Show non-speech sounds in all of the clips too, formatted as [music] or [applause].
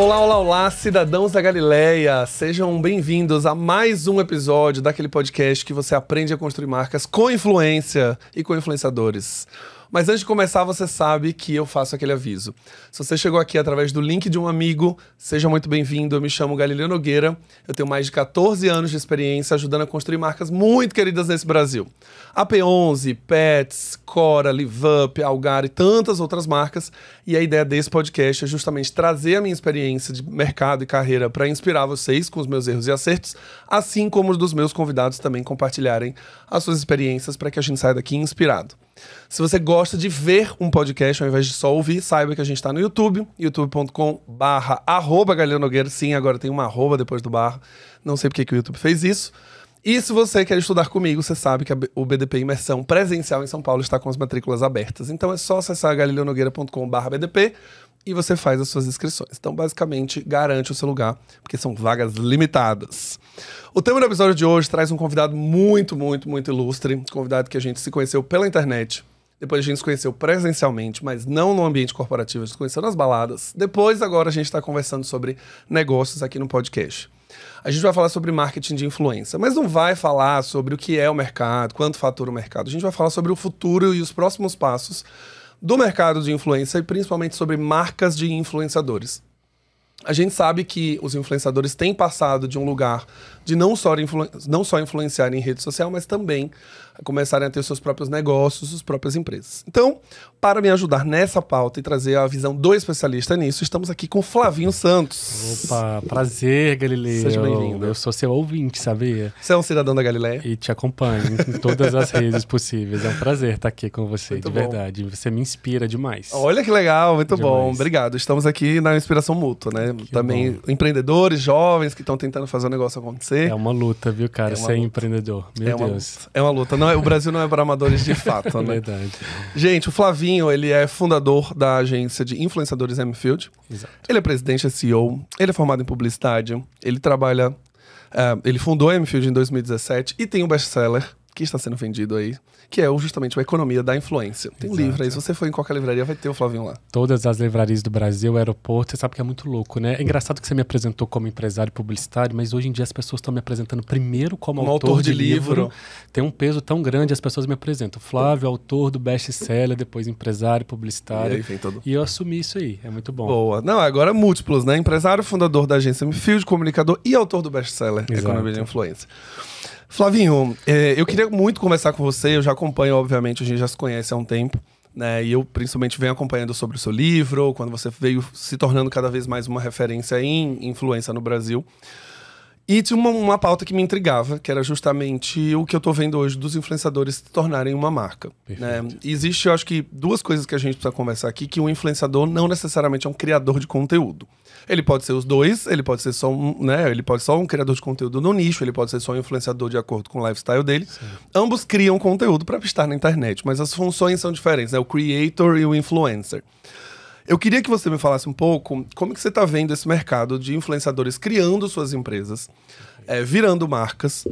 Olá, olá, olá, cidadãos da Galileia! Sejam bem-vindos a mais um episódio daquele podcast que você aprende a construir marcas com influência e com influenciadores. Mas antes de começar, você sabe que eu faço aquele aviso. Se você chegou aqui através do link de um amigo, seja muito bem-vindo. Eu me chamo Galileu Nogueira. Eu tenho mais de 14 anos de experiência ajudando a construir marcas muito queridas nesse Brasil. AP11, Pets, Cora, LiveUp, Algar e tantas outras marcas. E a ideia desse podcast é justamente trazer a minha experiência de mercado e carreira para inspirar vocês com os meus erros e acertos, assim como os dos meus convidados também compartilharem as suas experiências para que a gente saia daqui inspirado. Se você gosta de ver um podcast ao invés de só ouvir, saiba que a gente está no YouTube, youtube.com barra Nogueira. Sim, agora tem uma arroba depois do barra. Não sei porque que o YouTube fez isso. E se você quer estudar comigo, você sabe que o BDP Imersão presencial em São Paulo está com as matrículas abertas. Então é só acessar galileonogueiracom BDP e você faz as suas inscrições. Então, basicamente, garante o seu lugar, porque são vagas limitadas. O tema do episódio de hoje traz um convidado muito, muito, muito ilustre. convidado que a gente se conheceu pela internet. Depois a gente se conheceu presencialmente, mas não no ambiente corporativo, a gente se conheceu nas baladas. Depois, agora, a gente está conversando sobre negócios aqui no podcast. A gente vai falar sobre marketing de influência, mas não vai falar sobre o que é o mercado, quanto fatura o mercado. A gente vai falar sobre o futuro e os próximos passos do mercado de influência e principalmente sobre marcas de influenciadores. A gente sabe que os influenciadores têm passado de um lugar de não só, não só influenciar em rede social, mas também começarem a ter seus próprios negócios, suas próprias empresas. Então, para me ajudar nessa pauta e trazer a visão do especialista nisso, estamos aqui com Flavinho Santos. Opa, prazer, Galileu. Seja bem-vindo. Eu sou seu ouvinte, sabia? Você é um cidadão da Galileia? E te acompanho em todas as redes possíveis. É um prazer estar aqui com você, muito de bom. verdade. Você me inspira demais. Olha que legal, muito demais. bom. Obrigado. Estamos aqui na inspiração mútua, né? Que Também bom. empreendedores, jovens que estão tentando fazer o um negócio acontecer fazer. É uma luta, viu, cara? É Ser é luta. empreendedor. Meu é Deus. é uma luta. Não, o Brasil não é para amadores de fato, [laughs] né? Verdade. Gente, o Flavinho, ele é fundador da agência de influenciadores Mfield. Exato. Ele é presidente, é CEO, ele é formado em publicidade, ele trabalha. Uh, ele fundou a Mfield em 2017 e tem um best-seller que está sendo vendido aí, que é justamente a economia da influência. Tem Exato. livro aí, se você for em qualquer livraria, vai ter o Flavinho lá. Todas as livrarias do Brasil, aeroporto, você sabe que é muito louco, né? É engraçado que você me apresentou como empresário publicitário, mas hoje em dia as pessoas estão me apresentando primeiro como um autor, autor, de, de livro. livro. Tem um peso tão grande, as pessoas me apresentam. Flávio, autor do best-seller, depois empresário, publicitário. E, aí, todo... e eu assumi isso aí, é muito bom. Boa. Não, agora múltiplos, né? Empresário, fundador da agência Field comunicador e autor do best-seller Economia de Influência. Flavinho, é, eu queria muito conversar com você. Eu já acompanho, obviamente, a gente já se conhece há um tempo. Né? E eu principalmente venho acompanhando sobre o seu livro, quando você veio se tornando cada vez mais uma referência em influência no Brasil. E tinha uma, uma pauta que me intrigava, que era justamente o que eu estou vendo hoje dos influenciadores se tornarem uma marca. Né? Existe, eu acho que, duas coisas que a gente precisa conversar aqui, que o um influenciador não necessariamente é um criador de conteúdo. Ele pode ser os dois, ele pode ser só um, né? Ele pode ser só um criador de conteúdo no nicho, ele pode ser só um influenciador de acordo com o lifestyle dele. Sim. Ambos criam conteúdo para estar na internet, mas as funções são diferentes, né? O creator e o influencer. Eu queria que você me falasse um pouco como que você está vendo esse mercado de influenciadores criando suas empresas, é, virando marcas,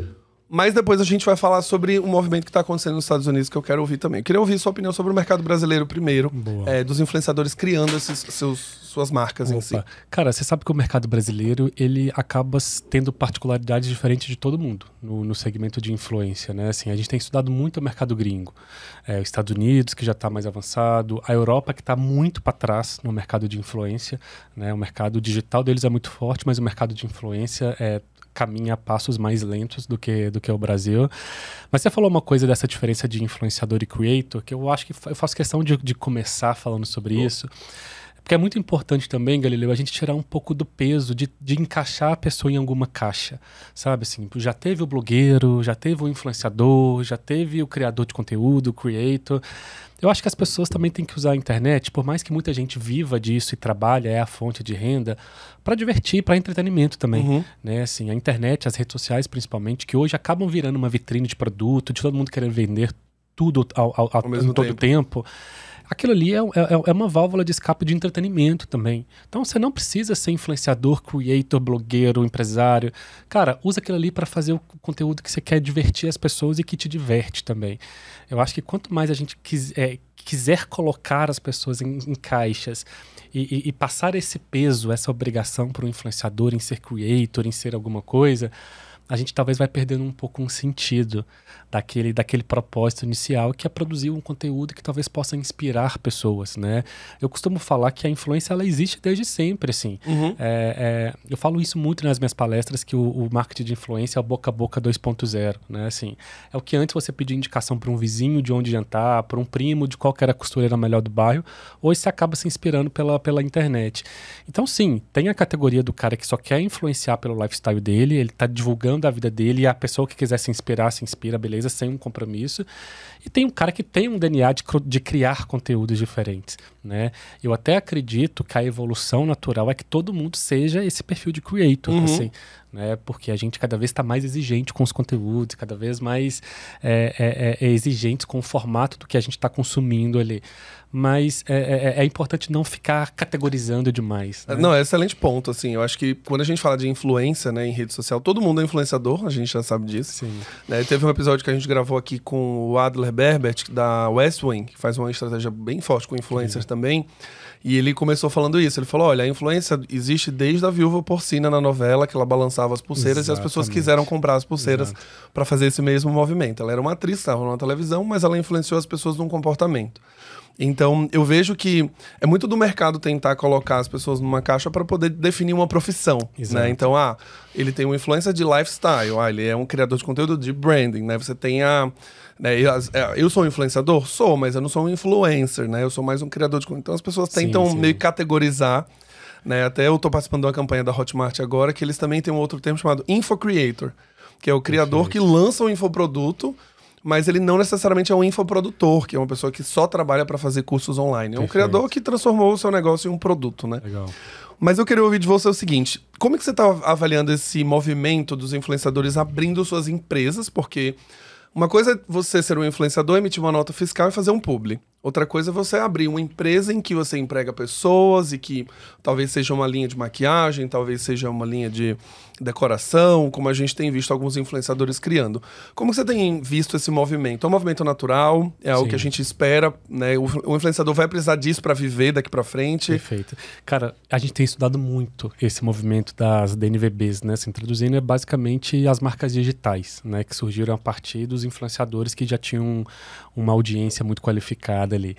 mas depois a gente vai falar sobre o movimento que está acontecendo nos Estados Unidos, que eu quero ouvir também. Eu queria ouvir sua opinião sobre o mercado brasileiro primeiro, é, dos influenciadores criando esses, seus, suas marcas Opa. em si. Cara, você sabe que o mercado brasileiro ele acaba tendo particularidades diferentes de todo mundo no, no segmento de influência, né? Assim, a gente tem estudado muito o mercado gringo, é, os Estados Unidos que já está mais avançado, a Europa que está muito para trás no mercado de influência, né? O mercado digital deles é muito forte, mas o mercado de influência é caminha a passos mais lentos do que, do que o Brasil. Mas você falou uma coisa dessa diferença de influenciador e creator, que eu acho que eu faço questão de, de começar falando sobre oh. isso porque é muito importante também, Galileu, a gente tirar um pouco do peso de, de encaixar a pessoa em alguma caixa. Sabe assim, tipo, já teve o blogueiro, já teve o influenciador, já teve o criador de conteúdo, o creator. Eu acho que as pessoas também têm que usar a internet, por mais que muita gente viva disso e trabalha, é a fonte de renda, para divertir, para entretenimento também. Uhum. Né? Assim, a internet, as redes sociais principalmente, que hoje acabam virando uma vitrine de produto, de todo mundo querendo vender tudo ao, ao, ao, ao mesmo todo tempo. tempo aquilo ali é, é, é, uma válvula de escape de entretenimento também. Então você não precisa ser influenciador, creator, blogueiro, empresário. Cara, usa aquilo ali para fazer o conteúdo que você quer divertir as pessoas e que te diverte também. Eu acho que quanto mais a gente quis, é, quiser colocar as pessoas em, em caixas e, e, e passar esse peso, essa obrigação para o influenciador em ser creator, em ser alguma coisa a gente talvez vai perdendo um pouco um sentido daquele, daquele propósito inicial, que é produzir um conteúdo que talvez possa inspirar pessoas, né? Eu costumo falar que a influência, ela existe desde sempre, assim. Uhum. É, é, eu falo isso muito nas minhas palestras, que o, o marketing de influência é o boca a boca 2.0, né? Assim, é o que antes você pedia indicação para um vizinho de onde jantar, para um primo de qual era a costureira melhor do bairro, hoje você acaba se inspirando pela, pela internet. Então, sim, tem a categoria do cara que só quer influenciar pelo lifestyle dele, ele está divulgando da vida dele e a pessoa que quiser se inspirar, se inspira, beleza, sem um compromisso. E tem um cara que tem um DNA de, de criar conteúdos diferentes. Né? Eu até acredito que a evolução natural é que todo mundo seja esse perfil de creator, uhum. assim, né? Porque a gente cada vez está mais exigente com os conteúdos, cada vez mais é, é, é, é exigente com o formato do que a gente está consumindo ali. Mas é é, é, é, importante não ficar categorizando demais. Né? Não, é um excelente ponto, assim. Eu acho que quando a gente fala de influência, né, em rede social, todo mundo é influenciador, a gente já sabe disso. Sim. Né? Teve um episódio que a gente gravou aqui com o Adler Berbert, da West Wing, que faz uma estratégia bem forte com influencers Sim. Uhum. também. E ele começou falando isso. Ele falou: olha, a influência existe desde a viúva porcina na novela, que ela balançava as pulseiras Exatamente. e as pessoas quiseram comprar as pulseiras para fazer esse mesmo movimento. Ela era uma atriz, estava na televisão, mas ela influenciou as pessoas num comportamento. Então, eu vejo que é muito do mercado tentar colocar as pessoas numa caixa para poder definir uma profissão, né? Então, ah, ele tem uma influência de lifestyle, ah, ele é um criador de conteúdo de branding, né? Você tem a né? Eu, é, eu, sou um influenciador? Sou, mas eu não sou um influencer, né? Eu sou mais um criador de conteúdo. Então as pessoas tentam sim, sim. meio categorizar. Né? Até eu tô participando de uma campanha da Hotmart agora, que eles também têm um outro termo chamado infocreator, que é o criador Perfeito. que lança um infoproduto mas ele não necessariamente é um infoprodutor, que é uma pessoa que só trabalha para fazer cursos online. É um criador que transformou o seu negócio em um produto, né? Legal. Mas eu queria ouvir de você o seguinte: como é que você está avaliando esse movimento dos influenciadores abrindo suas empresas? Porque uma coisa é você ser um influenciador, emitir uma nota fiscal e fazer um publi. Outra coisa é você abrir uma empresa em que você emprega pessoas e que talvez seja uma linha de maquiagem, talvez seja uma linha de decoração, como a gente tem visto alguns influenciadores criando. Como você tem visto esse movimento? É um movimento natural, é algo Sim. que a gente espera, né? O, o influenciador vai precisar disso para viver daqui para frente. Perfeito. Cara, a gente tem estudado muito esse movimento das DNVBs, né? Se introduzindo é basicamente as marcas digitais, né? Que surgiram a partir dos influenciadores que já tinham uma audiência muito qualificada desenhada ali.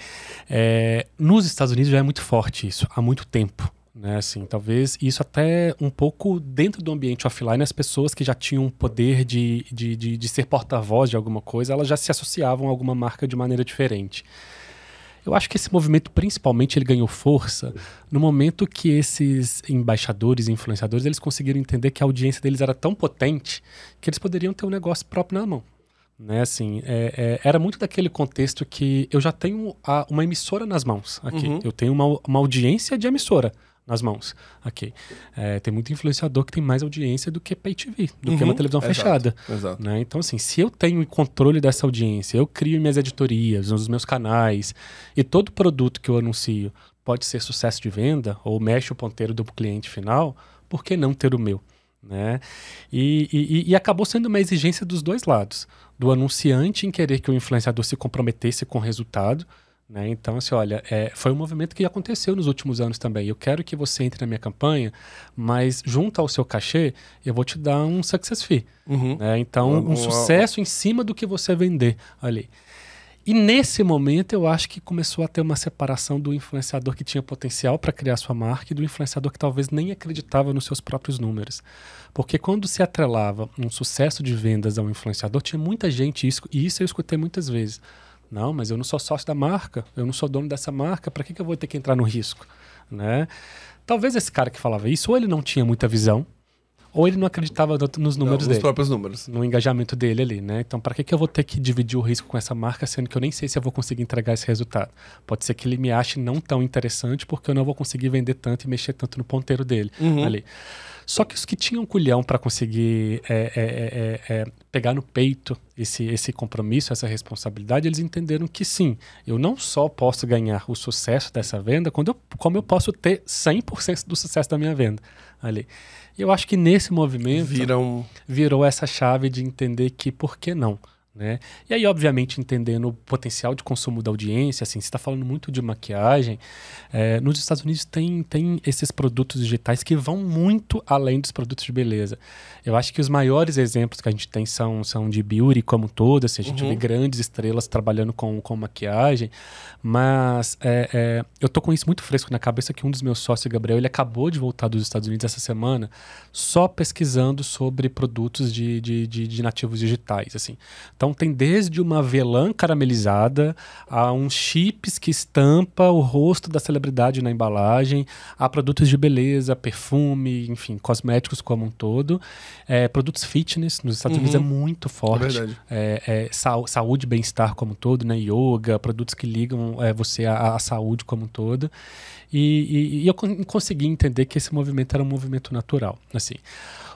É, nos Estados Unidos já é muito forte isso, há muito tempo. Né, assim, talvez isso até um pouco dentro do ambiente offline, as pessoas que já tinham o poder de, de, de, de ser porta-voz de alguma coisa, elas já se associavam a alguma marca de maneira diferente. Eu acho que esse movimento, principalmente, ele ganhou força no momento que esses embaixadores e influenciadores, eles conseguiram entender que a audiência deles era tão potente que eles poderiam ter um negócio próprio na mão. Né, assim, é, é, era muito daquele contexto que eu já tenho a, uma emissora nas mãos aqui. Uhum. Eu tenho uma, uma audiência de emissora nas mãos aqui. É, tem muito influenciador que tem mais audiência do que pay TV, do uhum. que uma uhum. televisão Exato. fechada. Exato. Né? Então, assim, se eu tenho controle dessa audiência, eu crio minhas editorias, os meus canais, e todo produto que eu anuncio pode ser sucesso de venda ou mexe o ponteiro do cliente final, por que não ter o meu? Né? E, e, e acabou sendo uma exigência dos dois lados do anunciante em querer que o influenciador se comprometesse com o resultado. Né? Então, assim, olha, é, foi um movimento que aconteceu nos últimos anos também. Eu quero que você entre na minha campanha, mas junto ao seu cachê, eu vou te dar um success fee. Uhum. Né? Então, um, sucesso em cima do que você vender ali. E nesse momento, eu acho que começou a ter uma separação do influenciador que tinha potencial para criar sua marca e do influenciador que talvez nem acreditava nos seus próprios números. Porque quando se atrelava um sucesso de vendas a um influenciador, tinha muita gente, isso, e isso eu escutei muitas vezes. Não, mas eu não sou sócio da marca, eu não sou dono dessa marca, para que, que eu vou ter que entrar no risco? Né? Talvez esse cara que falava isso, ou ele não tinha muita visão, ou ele não acreditava nos números não, nos dele. próprios números. No engajamento dele ali, né? Então, para que, que eu vou ter que dividir o risco com essa marca, sendo que eu nem sei se eu vou conseguir entregar esse resultado? Pode ser que ele me ache não tão interessante, porque eu não vou conseguir vender tanto e mexer tanto no ponteiro dele uhum. ali. Só que os que tinham culhão para conseguir é é, é, é, é, pegar no peito esse, esse compromisso, essa responsabilidade, eles entenderam que sim, eu não só posso ganhar o sucesso dessa venda, quando eu, como eu posso ter 100% do sucesso da minha venda ali. E eu acho que nesse movimento Viram... virou essa chave de entender que por que não? Né? E aí, obviamente, entendendo o potencial de consumo da audiência, assim, você está falando muito de maquiagem. É, nos Estados Unidos tem, tem esses produtos digitais que vão muito além dos produtos de beleza. Eu acho que os maiores exemplos que a gente tem são, são de beauty como todo. Assim, a gente uhum. vê grandes estrelas trabalhando com, com maquiagem. Mas é, é, eu tô com isso muito fresco na cabeça que um dos meus sócios, Gabriel, ele acabou de voltar dos Estados Unidos essa semana só pesquisando sobre produtos de, de, de, de nativos digitais. assim então tem desde uma velã caramelizada a uns chips que estampa o rosto da celebridade na embalagem, a produtos de beleza, perfume, enfim, cosméticos como um todo, é, produtos fitness nos Estados uhum. Unidos é uhum. muito é forte, é é, sa saúde, bem-estar como um todo, né? Yoga, produtos que ligam é, você à, à saúde como um todo. E, e, e, eu consegui entender que esse movimento era um movimento natural, assim.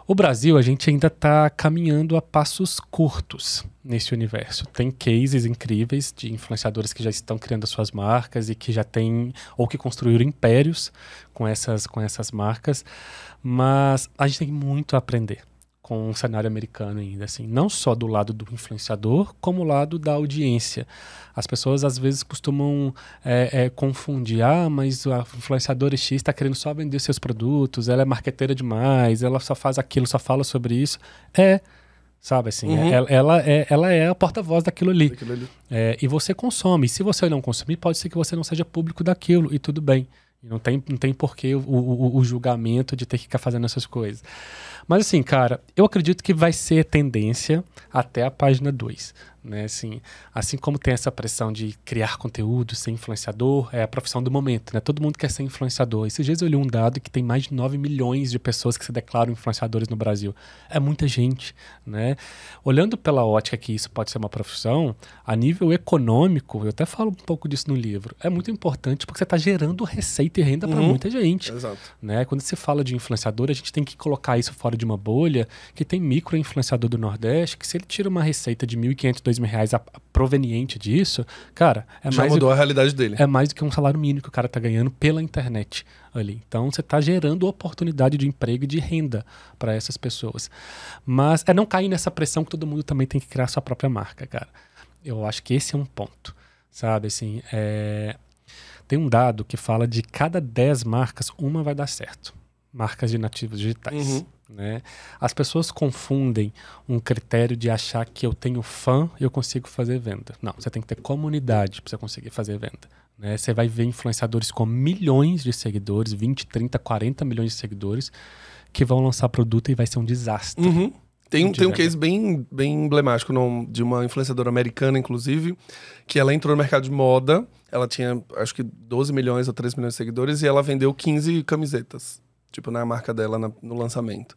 O Brasil, a gente ainda está caminhando a passos curtos nesse universo. Tem cases incríveis de influenciadores que já estão criando suas marcas e que já têm ou que construíram impérios com essas, com essas marcas, mas a gente tem muito a aprender com um cenário americano ainda, assim, não só do lado do influenciador, como o lado da audiência. As pessoas às vezes costumam é, é, confundir, ah, mas a influenciadora X está querendo só vender seus produtos, ela é marqueteira demais, ela só faz aquilo, só fala sobre isso. É, sabe assim, uhum. ela, é, ela, é, ela é a porta-voz daquilo ali. Daquilo ali. É, e você consome. E se você não consumir, pode ser que você não seja público daquilo, e tudo bem. E não tem, não tem porquê o, o, o, julgamento de ter que ficar fazendo essas coisas. Mas assim, cara, eu acredito que vai ser tendência até a página 2. Né? Assim, assim como tem essa pressão de criar conteúdo, ser influenciador, é a profissão do momento. Né? Todo mundo quer ser influenciador. Esses dias eu li um dado que tem mais de 9 milhões de pessoas que se declaram influenciadores no Brasil. É muita gente. Né? Olhando pela ótica que isso pode ser uma profissão, a nível econômico, eu até falo um pouco disso no livro, é muito importante porque você está gerando receita e renda uhum. para muita gente. Exato. Né? Quando se fala de influenciador, a gente tem que colocar isso fora de uma bolha que tem micro influenciador do Nordeste que se ele tira uma receita de 1.500, mil reais a, a proveniente disso, cara, é Já mais. mudou do, a realidade dele. É mais do que um salário mínimo que o cara tá ganhando pela internet ali. Então você tá gerando oportunidade de emprego e de renda para essas pessoas. Mas é não cair nessa pressão que todo mundo também tem que criar sua própria marca, cara. Eu acho que esse é um ponto. Sabe, assim, é, tem um dado que fala de cada 10 marcas, uma vai dar certo. Marcas de nativos digitais. Uhum. Né? As pessoas confundem um critério de achar que eu tenho fã e eu consigo fazer venda. Não, você tem que ter comunidade para você conseguir fazer venda. Né? Você vai ver influenciadores com milhões de seguidores, 20, 30, 40 milhões de seguidores, que vão lançar produto e vai ser um desastre. Uhum. Tem, um, tem um case bem, bem emblemático de uma influenciadora americana, inclusive, que ela entrou no mercado de moda, ela tinha acho que 12 milhões ou 13 milhões de seguidores e ela vendeu 15 camisetas tipo, na é marca dela na, no lançamento.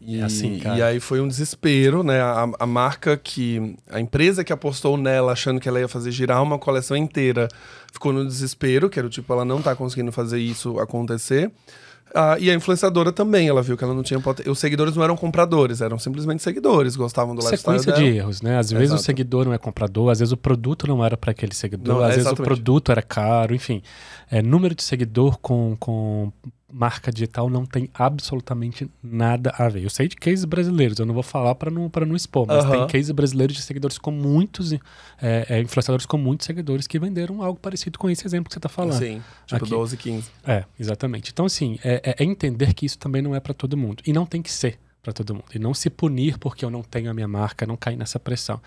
E, é assim, e, aí foi um desespero, né? A, a, marca que. A empresa que apostou nela, achando que ela ia fazer girar uma coleção inteira, ficou no desespero, que era tipo, ela não tá conseguindo fazer isso acontecer. Ah, e a influenciadora também, ela viu que ela não tinha pot... Os seguidores não eram compradores, eram simplesmente seguidores, gostavam do Sequência lifestyle. Sequência de erros, né? Às vezes Exato. o seguidor não é comprador, às vezes o produto não era para aquele seguidor, não, às é vezes o produto era caro, enfim. É, número de seguidor com, com marca digital não tem absolutamente nada a ver. Eu sei de cases brasileiros, eu não vou falar para não, não expor, mas tem cases brasileiros de seguidores com muitos, é, é, influenciadores com muitos seguidores que venderam algo parecido com esse exemplo que você está falando. Sim, tipo Aqui. 12, 15. É, exatamente. Então, assim, é, é, é entender que isso também não é para todo mundo. E não tem que ser para todo mundo. E não se punir porque eu não tenho a minha marca, não cair nessa pressão.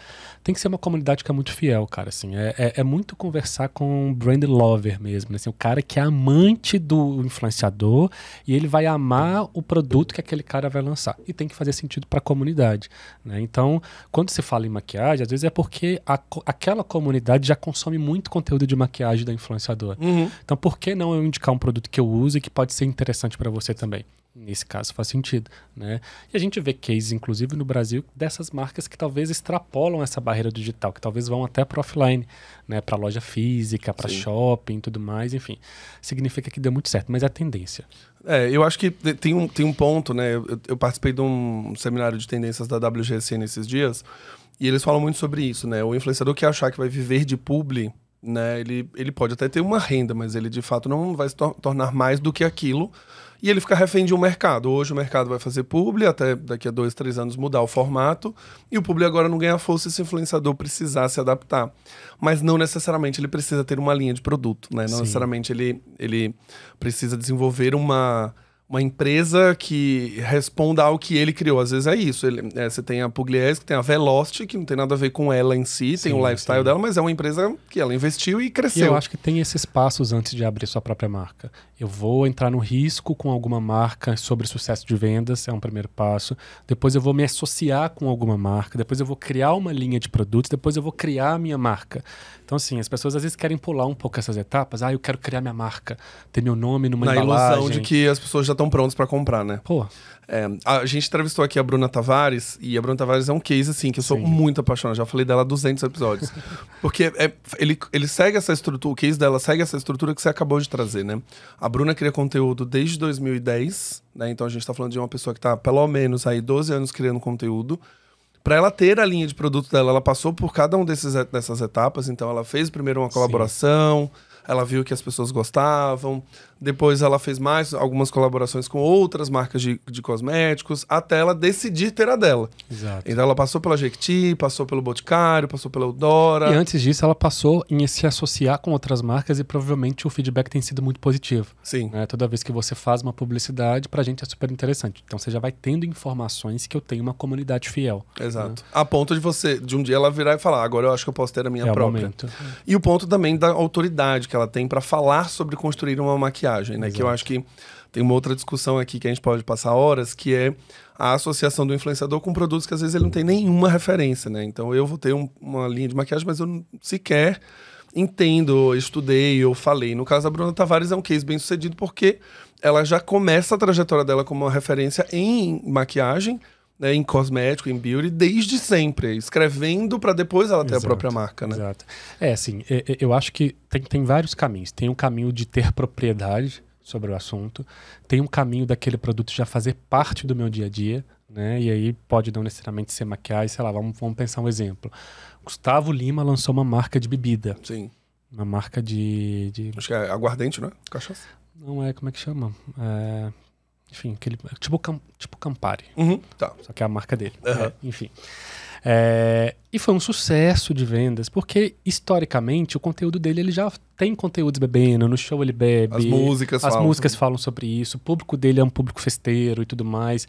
Tem que ser uma comunidade que é muito fiel, cara. Assim, é, é, é muito conversar com um brand lover mesmo. Né? Assim, o cara que é amante do influenciador e ele vai amar o produto que aquele cara vai lançar. E tem que fazer sentido para a comunidade. Né? Então, quando se fala em maquiagem, às vezes é porque a, aquela comunidade já consome muito conteúdo de maquiagem da influenciadora. Uhum. Então, por que não eu indicar um produto que eu uso e que pode ser interessante para você também? nesse caso faz sentido, né? E a gente vê cases, inclusive no Brasil, dessas marcas que talvez extrapolam essa barreira digital, que talvez vão até para offline, né? Para loja física, para shopping, tudo mais, enfim. Significa que deu muito certo, mas é a tendência. É, eu acho que tem um, tem um ponto, né? Eu, eu participei de um seminário de tendências da WGC nesses dias e eles falam muito sobre isso, né? O influenciador que achar que vai viver de publi né, ele, ele pode até ter uma renda, mas ele de fato não vai se tor tornar mais do que aquilo, e ele fica refém de um mercado. Hoje o mercado vai fazer publi, até daqui a dois, três anos mudar o formato, e o publi agora não ganha força se o influenciador precisar se adaptar. Mas não necessariamente ele precisa ter uma linha de produto, né? Não Sim. necessariamente ele, ele precisa desenvolver uma uma empresa que responda ao que ele criou. Às vezes é isso. Ele, é, você tem a Pugliese, que tem a Velocity, que não tem nada a ver com ela em si, sim, tem o lifestyle sim. dela, mas é uma empresa que ela investiu e cresceu. E eu acho que tem esses passos antes de abrir sua própria marca. Eu vou entrar no risco com alguma marca sobre sucesso de vendas, é um primeiro passo. Depois eu vou me associar com alguma marca, depois eu vou criar uma linha de produtos, depois eu vou criar a minha marca. Então, assim, as pessoas às vezes querem pular um pouco essas etapas. Ah, eu quero criar minha marca, ter meu nome numa Na embalagem. ilusão de que as pessoas já estão prontas para comprar, né? Pô. É, a gente entrevistou aqui a Bruna Tavares, e a Bruna Tavares é um case, assim, que eu sou Sim. muito apaixonado. Já falei dela há 200 episódios. [laughs] Porque é, ele, ele segue essa estrutura, o case dela segue essa estrutura que você acabou de trazer, né? A Bruna cria conteúdo desde 2010, né? Então a gente está falando de uma pessoa que está pelo menos aí 12 anos criando conteúdo para ela ter a linha de produto dela, ela passou por cada um desses, dessas etapas. Então, ela fez primeiro uma colaboração, Sim. ela viu que as pessoas gostavam, depois ela fez mais algumas colaborações com outras marcas de, de cosméticos, até ela decidir ter a dela. Exato. Então ela passou pela Jequiti, passou pelo Boticário, passou pela Eudora. E antes disso, ela passou em se associar com outras marcas e provavelmente o feedback tem sido muito positivo. Sim. Né? Toda vez que você faz uma publicidade, pra gente é super interessante. Então você já vai tendo informações que eu tenho uma comunidade fiel. Exato. Né? A ponto de você, de um dia ela virar e falar, agora eu acho que eu posso ter a minha é própria. O e o ponto também da autoridade que ela tem para falar sobre construir uma maquiagem né? Exato. Que eu acho que tem uma outra discussão aqui que a gente pode passar horas, que é a associação do influenciador com produtos que às vezes ele não tem nenhuma referência, né? Então eu vou ter um, uma linha de maquiagem, mas eu não sequer entendo, estudei ou falei. No caso da Bruna Tavares é um case bem sucedido porque ela já começa a trajetória dela como uma referência em maquiagem né, em cosmético, em beauty, desde sempre, escrevendo para depois ela ter exato, a própria marca, né? Exato. É, assim, é, é, eu acho que tem, tem vários caminhos. Tem o um caminho de ter propriedade sobre o assunto, tem um caminho daquele produto já fazer parte do meu dia a dia, né? E aí pode não necessariamente ser maquiagem, sei lá, vamos, vamos pensar um exemplo. Gustavo Lima lançou uma marca de bebida. Sim. Uma marca de. de... Acho que é aguardente, não é? Cachaça? Não é, como é que chama? É, enfim, aquele, tipo, Cam, tipo Campari. Uhum, tá. Só que é a marca dele. Uhum. Enfim. É, e foi um sucesso de vendas, porque historicamente o conteúdo dele ele já tem conteúdos bebendo, no show ele bebe. As músicas As falam. músicas falam sobre isso, o público dele é um público festeiro e tudo mais.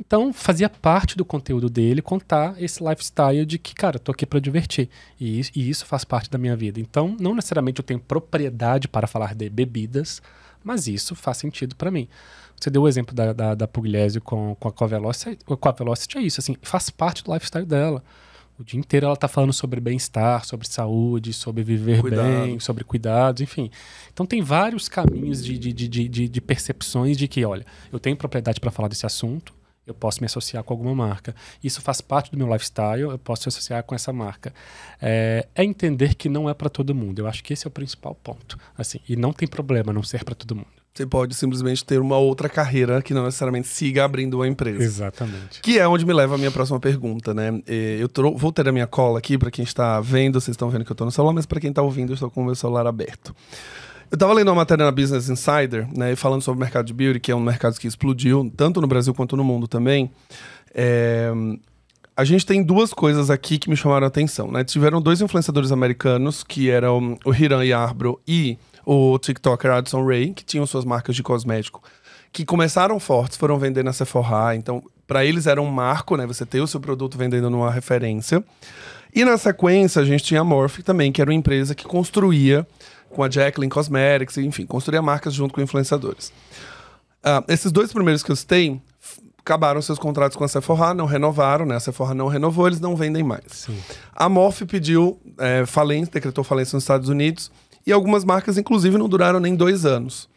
Então fazia parte do conteúdo dele contar esse lifestyle de que, cara, tô aqui para divertir. E, e isso faz parte da minha vida. Então, não necessariamente eu tenho propriedade para falar de bebidas, mas isso faz sentido para mim. Você deu o exemplo da, da, da Pugliese com, com a Covelocity. É, com a Velocity é isso, assim, faz parte do lifestyle dela. O dia inteiro ela está falando sobre bem-estar, sobre saúde, sobre viver Cuidado. bem, sobre cuidados, enfim. Então tem vários caminhos de, de, de, de, de percepções de que, olha, eu tenho propriedade para falar desse assunto, eu posso me associar com alguma marca. Isso faz parte do meu lifestyle, eu posso me associar com essa marca. É, é entender que não é para todo mundo. Eu acho que esse é o principal ponto. Assim, e não tem problema não ser para todo mundo. Você pode simplesmente ter uma outra carreira que não necessariamente siga abrindo uma empresa. Exatamente. Que é onde me leva a minha próxima pergunta, né? É, eu vou ter a minha cola aqui para quem está vendo, vocês estão vendo que eu estou no celular, mas para quem está ouvindo, eu estou com o meu celular aberto. Eu estava lendo uma matéria na Business Insider, né, falando sobre o mercado de beauty, que é um mercado que explodiu, tanto no Brasil quanto no mundo também. É... A gente tem duas coisas aqui que me chamaram a atenção, né? Tiveram dois influenciadores americanos, que eram o Hiram Arbro e o TikToker Addison Ray, que tinham suas marcas de cosmético, que começaram fortes, foram vender na Sephora. Então, para eles era um marco, né? Você ter o seu produto vendendo numa referência. E na sequência, a gente tinha a Morphe também, que era uma empresa que construía com a Jacqueline Cosmetics, enfim, construía marcas junto com influenciadores. Uh, esses dois primeiros que eu citei acabaram seus contratos com a Sephora, não renovaram, né? A Sephora não renovou, eles não vendem mais. Sim. A Morphe pediu é, falência, decretou falência nos Estados Unidos e algumas marcas, inclusive, não duraram nem dois anos.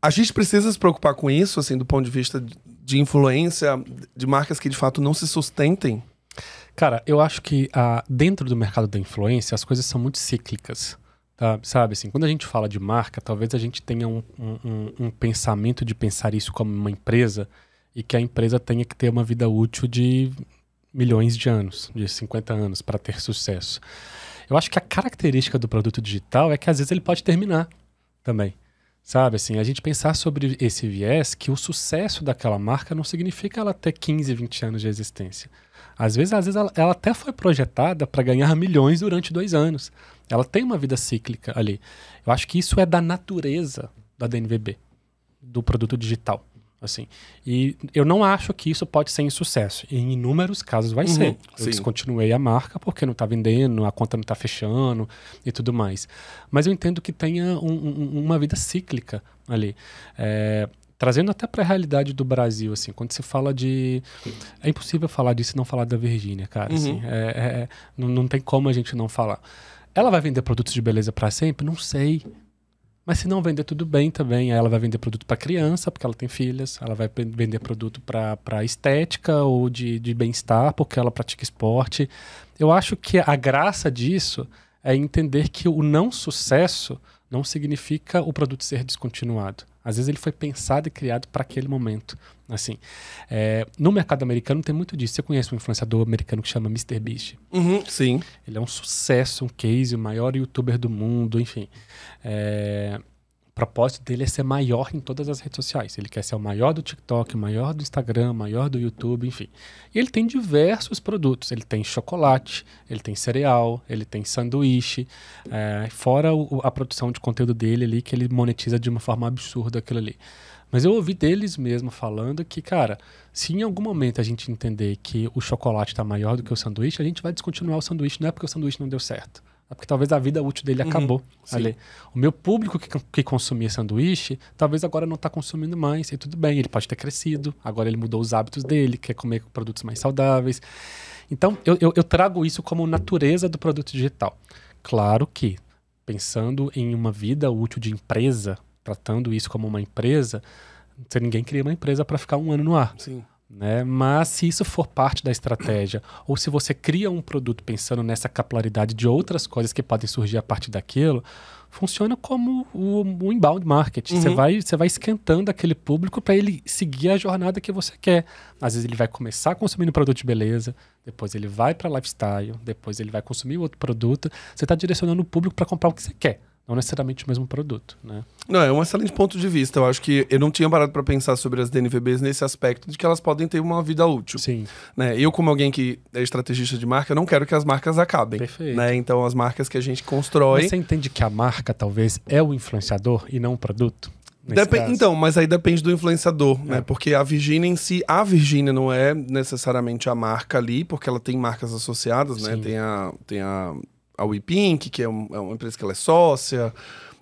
A gente precisa se preocupar com isso, assim, do ponto de vista de influência, de marcas que de fato não se sustentem? Cara, eu acho que ah, dentro do mercado da influência as coisas são muito cíclicas. Tá? Sabe assim, quando a gente fala de marca, talvez a gente tenha um, um, um pensamento de pensar isso como uma empresa e que a empresa tenha que ter uma vida útil de milhões de anos, de 50 anos, para ter sucesso. Eu acho que a característica do produto digital é que às vezes ele pode terminar também. Sabe, assim, a gente pensar sobre esse viés que o sucesso daquela marca não significa ela ter 15, 20 anos de existência. Às vezes, às vezes ela, ela até foi projetada para ganhar milhões durante dois anos. Ela tem uma vida cíclica ali. Eu acho que isso é da natureza da DNVB, do produto digital assim. E eu não acho que isso pode ser um sucesso. em inúmeros casos vai uhum, ser. Eu descontinuei a marca porque não está vendendo, a conta não está fechando e tudo mais. Mas eu entendo que tenha um, um, uma vida cíclica ali. É, trazendo até para a realidade do Brasil, assim, quando se fala de... É impossível falar disso e não falar da Virgínia, cara. Assim. Uhum. Assim, é, é, não, não tem como a gente não falar. Ela vai vender produtos de beleza para sempre? Não sei. Mas se não vender, tudo bem também. Aí ela vai vender produto para criança, porque ela tem filhas. Ela vai vender produto para estética ou de, de bem-estar, porque ela pratica esporte. Eu acho que a graça disso é entender que o não sucesso não significa o produto ser descontinuado. Às vezes ele foi pensado e criado para aquele momento. Assim, é, no mercado americano tem muito disso. Você conhece um influenciador americano que chama Mr. Beast? Uhum, sim. Ele é um sucesso, um case, o maior youtuber do mundo, enfim. É, propósito dele é ser maior em todas as redes sociais. Ele quer ser o maior do TikTok, o maior do Instagram, o maior do YouTube, enfim. E ele tem diversos produtos. Ele tem chocolate, ele tem cereal, ele tem sanduíche, é, fora o, a produção de conteúdo dele ali, que ele monetiza de uma forma absurda aquilo ali. Mas eu ouvi deles mesmo falando que, cara, se em algum momento a gente entender que o chocolate está maior do que o sanduíche, a gente vai descontinuar o sanduíche. Não é porque o sanduíche não deu certo é porque talvez a vida útil dele uhum. acabou uhum, ali. O meu público que, que consumia sanduíche, talvez agora não está consumindo mais, e tudo bem, ele pode ter crescido, agora ele mudou os hábitos dele, quer comer produtos mais saudáveis. Então, eu, eu, eu trago isso como natureza do produto digital. Claro que, pensando em uma vida útil de empresa, tratando isso como uma empresa, ninguém cria uma empresa para ficar um ano no ar. Sim. Né? Mas se isso for parte da estratégia, ou se você cria um produto pensando nessa capilaridade de outras coisas que podem surgir a partir daquilo, funciona como o, o inbound marketing. Uhum. Você, vai, você vai esquentando aquele público para ele seguir a jornada que você quer. Às vezes ele vai começar consumindo produto de beleza, depois ele vai para lifestyle, depois ele vai consumir outro produto. Você está direcionando o público para comprar o que você quer não necessariamente o mesmo produto, né? Não, é um excelente ponto de vista. Eu acho que eu não tinha parado para pensar sobre as DNVBs nesse aspecto de que elas podem ter uma vida útil. Sim. Né? Eu, como alguém que é estrategista de marca, não quero que as marcas acabem. Perfeito. Né? Então, as marcas que a gente constrói... Mas você entende que a marca, talvez, é o influenciador e não o produto? Dep- então, mas aí depende do influenciador, né? é. né? Porque a Virgínia em si, a Virgínia não é necessariamente a marca ali, porque ela tem marcas associadas, né? Sim. né? Tem a, tem a a WePink, que é, um, é, uma empresa que ela é sócia.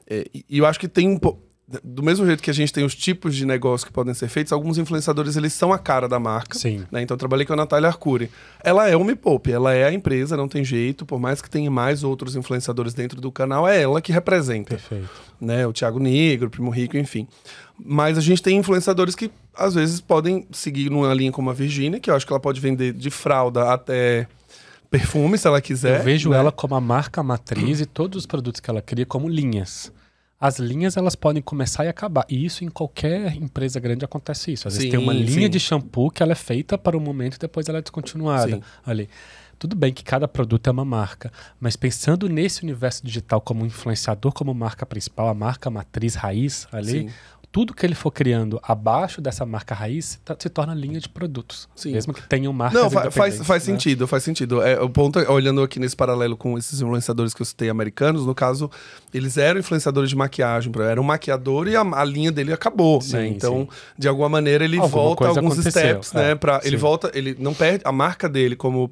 É, e, eu acho que tem um pouco. Do mesmo jeito que a gente tem os tipos de negócios que podem ser feitos, alguns influenciadores eles são a cara da marca. Sim. Né? Então eu trabalhei com a Natália Arcuri. Ela é o Me Poupe, ela é a empresa, não tem jeito, por mais que tenha mais outros influenciadores dentro do canal, é ela que representa. Perfeito. Né? O Thiago Negro, o Primo Rico, enfim. Mas a gente tem influenciadores que às vezes podem seguir numa linha como a Virginia que eu acho que ela pode vender de fralda até perfume, se ela quiser. Eu vejo né? ela como a marca matriz e todos os produtos que ela cria como linhas. As linhas elas podem começar e acabar. E isso em qualquer empresa grande acontece isso. Às sim, vezes tem uma linha sim. de shampoo que ela é feita para um momento e depois ela é descontinuada. Sim. Ali. Tudo bem que cada produto é uma marca, mas pensando nesse universo digital como influenciador, como marca principal, a marca matriz raiz ali, Sim tudo que ele for criando abaixo dessa marca raiz tá, se torna linha de produtos. Sim. Mesmo que tenham marcas Não, faz, faz, faz né? sentido, faz sentido. É, o ponto, é, olhando aqui nesse paralelo com esses influenciadores que eu citei americanos, no caso, eles eram influenciadores de maquiagem, era um maquiador e a, a linha dele acabou, sim, né? Então, sim. de alguma maneira, ele Alguma volta alguns steps, né, é, né? Pra, ele volta, ele não perde a marca dele como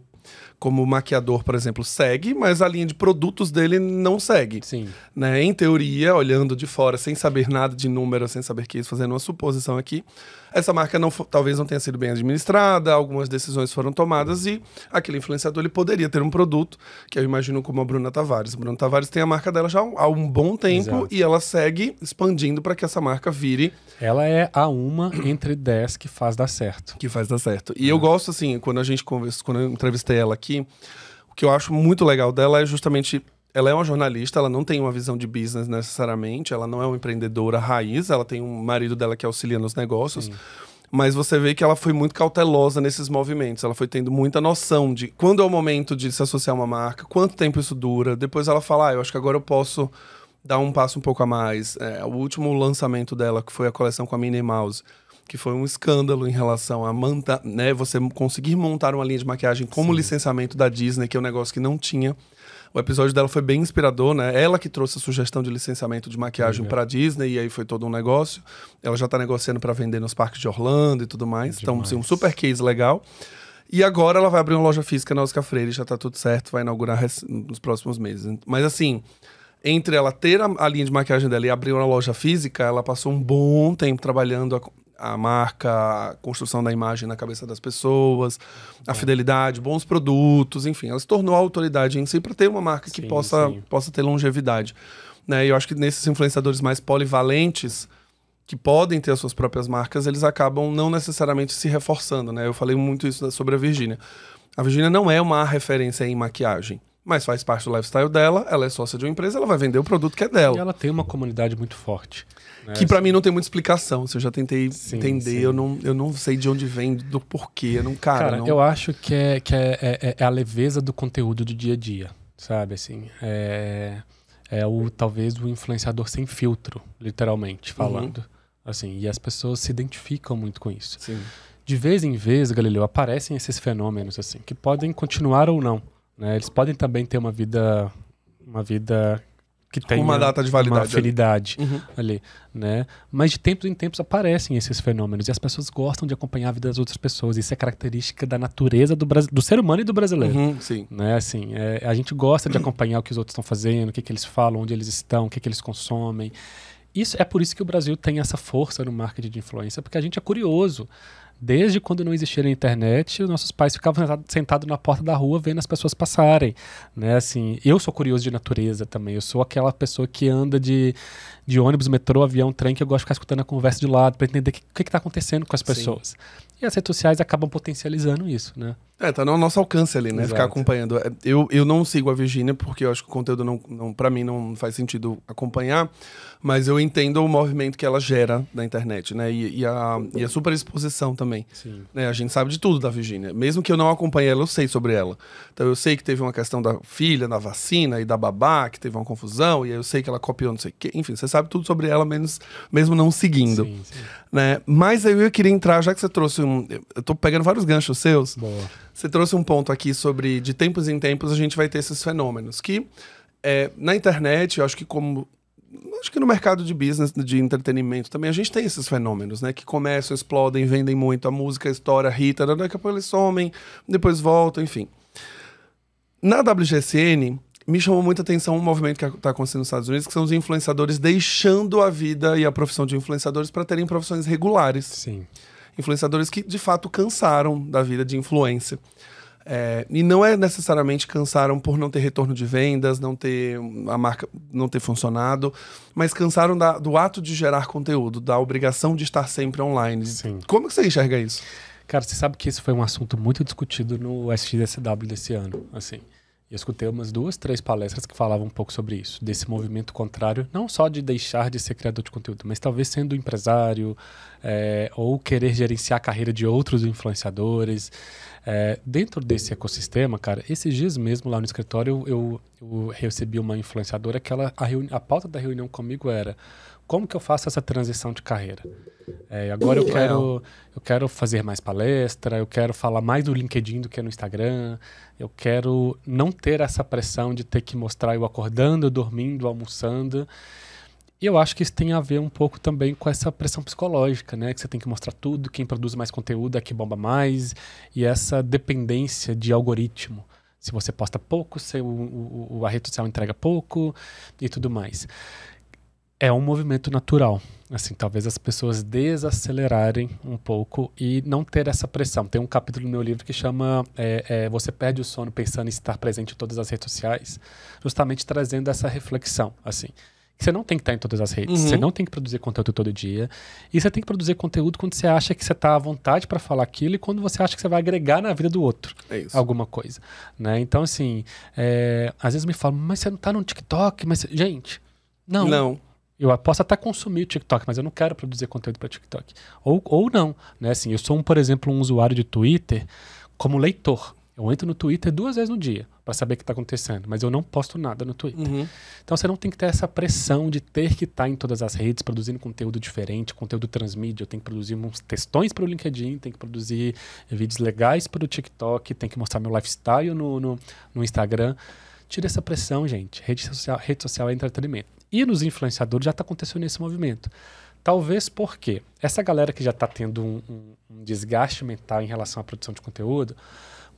como maquiador, por exemplo, segue, mas a linha de produtos dele não segue. Sim. Né? Em teoria, olhando de fora, sem saber nada de número, sem saber que isso, fazendo uma suposição aqui, essa marca não, talvez não tenha sido bem administrada, algumas decisões foram tomadas e aquele influenciador ele poderia ter um produto que eu imagino como a Bruna Tavares. A Bruna Tavares tem a marca dela já há um bom tempo Exato. e ela segue expandindo para que essa marca vire. Ela é a uma entre dez que faz dar certo. Que faz dar certo. E eu gosto assim, quando a gente conversa, quando eu entrevistei ela aqui, o que eu acho muito legal dela é justamente ela é uma jornalista, ela não tem uma visão de business necessariamente, ela não é uma empreendedora raiz, ela tem um marido dela que auxilia nos negócios. Sim. Mas você vê que ela foi muito cautelosa nesses movimentos. Ela foi tendo muita noção de quando é o momento de se associar a uma marca, quanto tempo isso dura. Depois ela fala: ah, eu acho que agora eu posso dar um passo um pouco a mais. É, o último lançamento dela, que foi a coleção com a Minnie Mouse, que foi um escândalo em relação a manta, né? Você conseguir montar uma linha de maquiagem como Sim. licenciamento da Disney, que é um negócio que não tinha. O episódio dela foi bem inspirador, né? Ela que trouxe a sugestão de licenciamento de maquiagem para Disney e aí foi todo um negócio. Ela já está negociando para vender nos parques de Orlando e tudo mais. Então, assim, um super case legal. E agora ela vai abrir uma loja física na Oscar Freire, já tá tudo certo, vai inaugurar nos próximos meses. Mas assim, entre ela ter a, a linha de maquiagem dela e abrir uma loja física, ela passou um bom tempo trabalhando, a marca, a construção da imagem na cabeça das pessoas, a é. fidelidade, bons produtos, enfim, ela se tornou a autoridade em si para ter uma marca sim, que possa, possa ter longevidade. Né? E eu acho que nesses influenciadores mais polivalentes, que podem ter as suas próprias marcas, eles acabam não necessariamente se reforçando. Né? Eu falei muito isso sobre a Virgínia. A Virgínia não é uma referência em maquiagem mas faz parte do lifestyle dela, ela é sócia de uma empresa, ela vai vender o produto que é dela. E ela tem uma comunidade muito forte. Né? Que para mim não tem muita explicação, se eu já tentei sim, entender, sim. Eu, não, eu não sei de onde vem, do porquê, eu não, cara... cara não... eu acho que, é, que é, é, é, é, a leveza do conteúdo do dia a dia, sabe, assim, é, é o, talvez o influenciador sem filtro, literalmente falando, uhum. assim, e as pessoas se identificam muito com isso. Sim. De vez em vez, Galileu, aparecem esses fenômenos, assim, que podem continuar ou não, né? Eles podem também ter uma vida uma vida que tem uma data de validade, uma afinidade uhum. ali, né? Mas de tempos em tempos aparecem esses fenômenos e as pessoas gostam de acompanhar a vida das outras pessoas. Isso é característica da natureza do, do ser humano e do brasileiro, uhum, sim. né? Assim, é, a gente gosta de acompanhar o que os outros estão fazendo, o que, que eles falam, onde eles estão, o que, que eles consomem. Isso é por isso que o Brasil tem essa força no marketing de influência, porque a gente é curioso. Desde quando não existia a internet, nossos pais ficavam sentados sentado na porta da rua vendo as pessoas passarem, né? Assim, eu sou curioso de natureza também. Eu sou aquela pessoa que anda de, de ônibus, metrô, avião, trem, que eu gosto de ficar escutando a conversa de lado para entender o que, que, que tá acontecendo com as pessoas. Sim. E as redes sociais acabam potencializando isso, né? É, tá no nosso alcance ali, né? Exato. Ficar acompanhando. É, eu, eu não sigo a Virgínia porque eu acho que o conteúdo não, não para mim não faz sentido acompanhar, mas eu entendo o movimento que ela gera na internet, né? E, e a, e a super exposição também. Sim. Né? A gente sabe de tudo da Virgínia. Mesmo que eu não acompanhe ela, eu sei sobre ela. Então eu sei que teve uma questão da filha, da vacina e da babá, que teve uma confusão, e aí eu sei que ela copiou não sei o quê. Enfim, você sabe tudo sobre ela, menos, mesmo não seguindo. Sim, sim. Né? Mas aí eu queria entrar, já que você trouxe um. Eu tô pegando vários ganchos seus. Boa. Você trouxe um ponto aqui sobre de tempos em tempos a gente vai ter esses fenômenos. Que é, na internet, eu acho que como acho que no mercado de business, de entretenimento também, a gente tem esses fenômenos, né? Que começam, explodem, vendem muito a música, a história, a rita, daqui a pouco eles somem, depois voltam, enfim. Na WGCN, me chamou muita atenção um movimento que está acontecendo nos Estados Unidos, que são os influenciadores deixando a vida e a profissão de influenciadores para terem profissões regulares. Sim. Influenciadores que, de fato, cansaram da vida de influência. É, e não é necessariamente cansaram por não ter retorno de vendas, não ter a marca não ter funcionado, mas cansaram da, do ato de gerar conteúdo, da obrigação de estar sempre online. Sim. Como que você enxerga isso? Cara, você sabe que isso foi um assunto muito discutido no SXSW desse ano, assim. Eu escutei umas duas, três palestras que falavam um pouco sobre isso, desse movimento contrário, não só de deixar de ser criador de conteúdo, mas talvez sendo empresário é, ou querer gerenciar a carreira de outros influenciadores. É, dentro desse ecossistema, cara, esses dias mesmo lá no escritório eu, eu, eu recebi uma influenciadora que ela, a, reuni, a pauta da reunião comigo era como que eu faço essa transição de carreira? É, agora eu quero, eu quero fazer mais palestra, eu quero falar mais do LinkedIn do que no Instagram, eu quero não ter essa pressão de ter que mostrar eu acordando, dormindo, almoçando. E eu acho que isso tem a ver um pouco também com essa pressão psicológica, né? Que você tem que mostrar tudo, quem produz mais conteúdo é que bomba mais, e essa dependência de algoritmo. Se você posta pouco, se o, o, a rede social entrega pouco e tudo mais é um movimento natural. Assim, talvez as pessoas desacelerarem um pouco e não ter essa pressão. Tem um capítulo no meu livro que chama é, é, Você Perde o Sono Pensando em Estar Presente em Todas as Redes Sociais, justamente trazendo essa reflexão, assim. Você não tem que estar em todas as redes, uhum. você não tem que produzir conteúdo todo dia. E você tem que produzir conteúdo quando você acha que você está à vontade para falar aquilo e quando você acha que você vai agregar na vida do outro é alguma coisa. Né? Então, assim, é, às vezes me falam, mas você não está no TikTok, mas. Gente, não. Não. Eu posso até consumir o TikTok, mas eu não quero produzir conteúdo para TikTok. Ou, ou não, né? Assim, eu sou, um, por exemplo, um usuário de Twitter como leitor. Eu entro no Twitter duas vezes no dia para saber o que está acontecendo, mas eu não posto nada no Twitter. Uhum. Então você não tem que ter essa pressão de ter que estar tá em todas as redes produzindo conteúdo diferente, conteúdo transmídia. Eu tenho que produzir uns textões para o LinkedIn, tenho que produzir vídeos legais para o TikTok, tenho que mostrar meu lifestyle no, no, no Instagram. Tira essa pressão, gente. Rede social, rede social é entretenimento. E nos influenciadores já está acontecendo esse movimento. Talvez porque essa galera que já está tendo um, um, um, desgaste mental em relação à produção de conteúdo,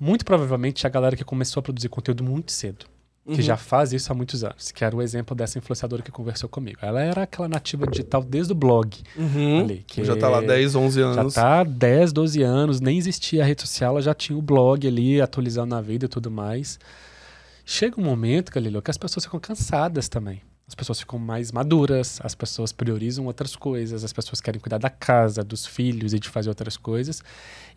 muito provavelmente é a galera que começou a produzir conteúdo muito cedo. Uhum. Que já faz isso há muitos anos, que era o exemplo dessa influenciadora que conversou comigo. Ela era aquela nativa digital desde o blog. Uhum. Ali, que já está lá 10, 11 anos. Já tá 10, 12 anos, nem existia a rede social, ela já tinha o blog ali, atualizando na vida e tudo mais. Chega um momento, Galileu, que as pessoas ficam cansadas também as pessoas ficam mais maduras, as pessoas priorizam outras coisas, as pessoas querem cuidar da casa, dos filhos e de fazer outras coisas.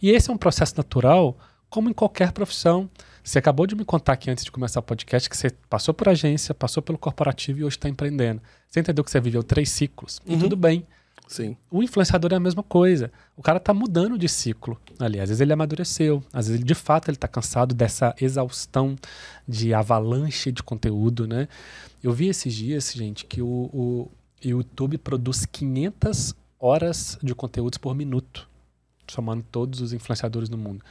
E esse é um processo natural, como em qualquer profissão. Você acabou de me contar aqui antes de começar o podcast que você passou por agência, passou pelo corporativo e hoje está empreendendo. Você entendeu que você viveu três ciclos. Uhum. E tudo bem. Sim. O influenciador é a mesma coisa. O cara tá mudando de ciclo ali. Às vezes ele amadureceu, às vezes ele, de fato ele tá cansado dessa exaustão de avalanche de conteúdo, né? Eu vi esses dias, gente, que o, o YouTube produz 500 horas de conteúdos por minuto, somando todos os influenciadores do mundo.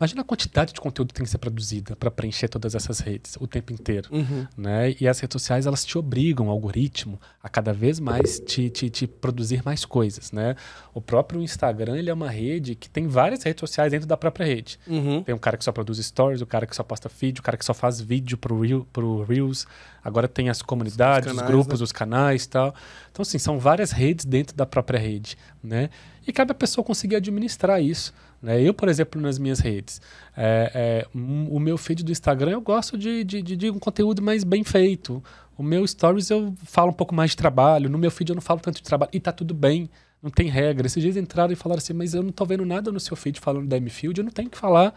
Imagina a quantidade de conteúdo que tem que ser produzida para preencher todas essas redes o tempo inteiro, uhum. né? E as redes sociais, elas te obrigam, o algoritmo, a cada vez mais te, te, te, produzir mais coisas, né? O próprio Instagram, ele é uma rede que tem várias redes sociais dentro da própria rede. Uhum. Tem um cara que só produz stories, o cara que só posta feed, o cara que só faz vídeo pro, Reel, pro Reels. Agora tem as comunidades, os, canais, os grupos, né? os canais e tal. Então, assim, são várias redes dentro da própria rede, né? e cada pessoa conseguir administrar isso. Né? Eu, por exemplo, nas minhas redes, é, é, o meu feed do Instagram eu gosto de, de, de, de um conteúdo mais bem feito. O meu Stories eu falo um pouco mais de trabalho, no meu feed eu não falo tanto de trabalho, e tá tudo bem não tem regra. Esses dias entraram e falaram assim, mas eu não tô vendo nada no seu feed falando da M-Field, eu não tenho que falar.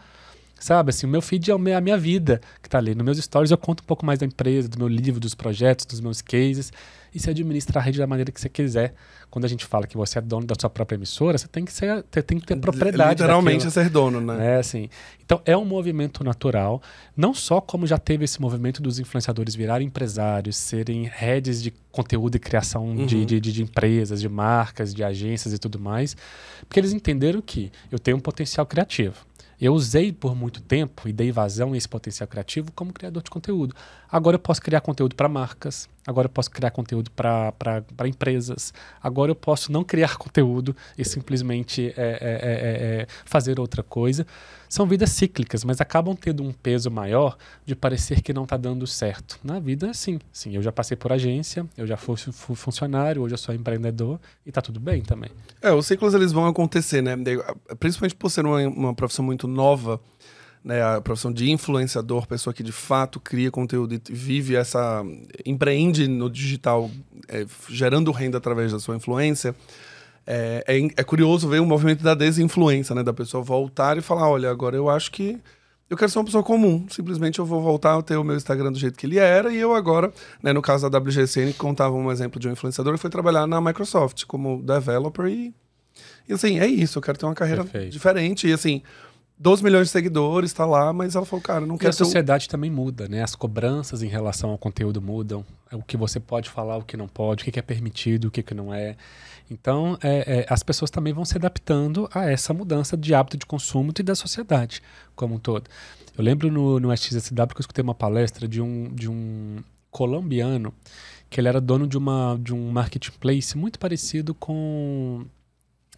Sabe, assim, o meu feed é a minha vida que tá ali. Nos meus stories eu conto um pouco mais da empresa, do meu livro, dos projetos, dos meus cases e se administrar a rede da maneira que você quiser. Quando a gente fala que você é dono da sua própria emissora, você tem que, ser, tem que ter propriedade. Literalmente daquilo. ser dono, né? É, assim. Então, é um movimento natural, não só como já teve esse movimento dos influenciadores virarem empresários, serem redes de conteúdo e criação uhum. de, de, de empresas, de marcas, de agências e tudo mais, porque eles entenderam que eu tenho um potencial criativo. Eu usei por muito tempo e dei vazão a esse potencial criativo como criador de conteúdo. Agora eu posso criar conteúdo para marcas, agora eu posso criar conteúdo para empresas, agora eu posso não criar [laughs] conteúdo e simplesmente é é, é, é, é, fazer outra coisa. São vidas cíclicas, mas acabam tendo um peso maior de parecer que não está dando certo. Na vida, é sim. Sim, eu já passei por agência, eu já fui, fui funcionário, hoje eu sou empreendedor e está tudo bem também. É, os ciclos eles vão acontecer, né? Principalmente por ser uma, uma profissão muito nova, né, a profissão de influenciador, pessoa que de fato cria conteúdo e vive essa. empreende no digital, é, gerando renda através da sua influência. É, é, é, curioso ver o movimento da desinfluência, né? Da pessoa voltar e falar: olha, agora eu acho que eu quero ser uma pessoa comum. Simplesmente eu vou voltar a ter o meu Instagram do jeito que ele era. E eu agora, né, no caso da WGCN, que contava um exemplo de um influenciador, foi trabalhar na Microsoft como developer. E, e assim, é isso. Eu quero ter uma carreira Perfeito. diferente. E assim, 12 milhões de seguidores, está lá, mas ela falou, cara, não e quero. E a sociedade também muda, né? As cobranças em relação ao conteúdo mudam. É o que você pode falar, o que não pode, o que é permitido, o que não é. Então, é, é, as pessoas também vão se adaptando a essa mudança de hábito de consumo e da sociedade como um todo. Eu lembro no, no SXSW que eu escutei uma palestra de um, de um colombiano que ele era dono de, uma, de um marketplace muito parecido com.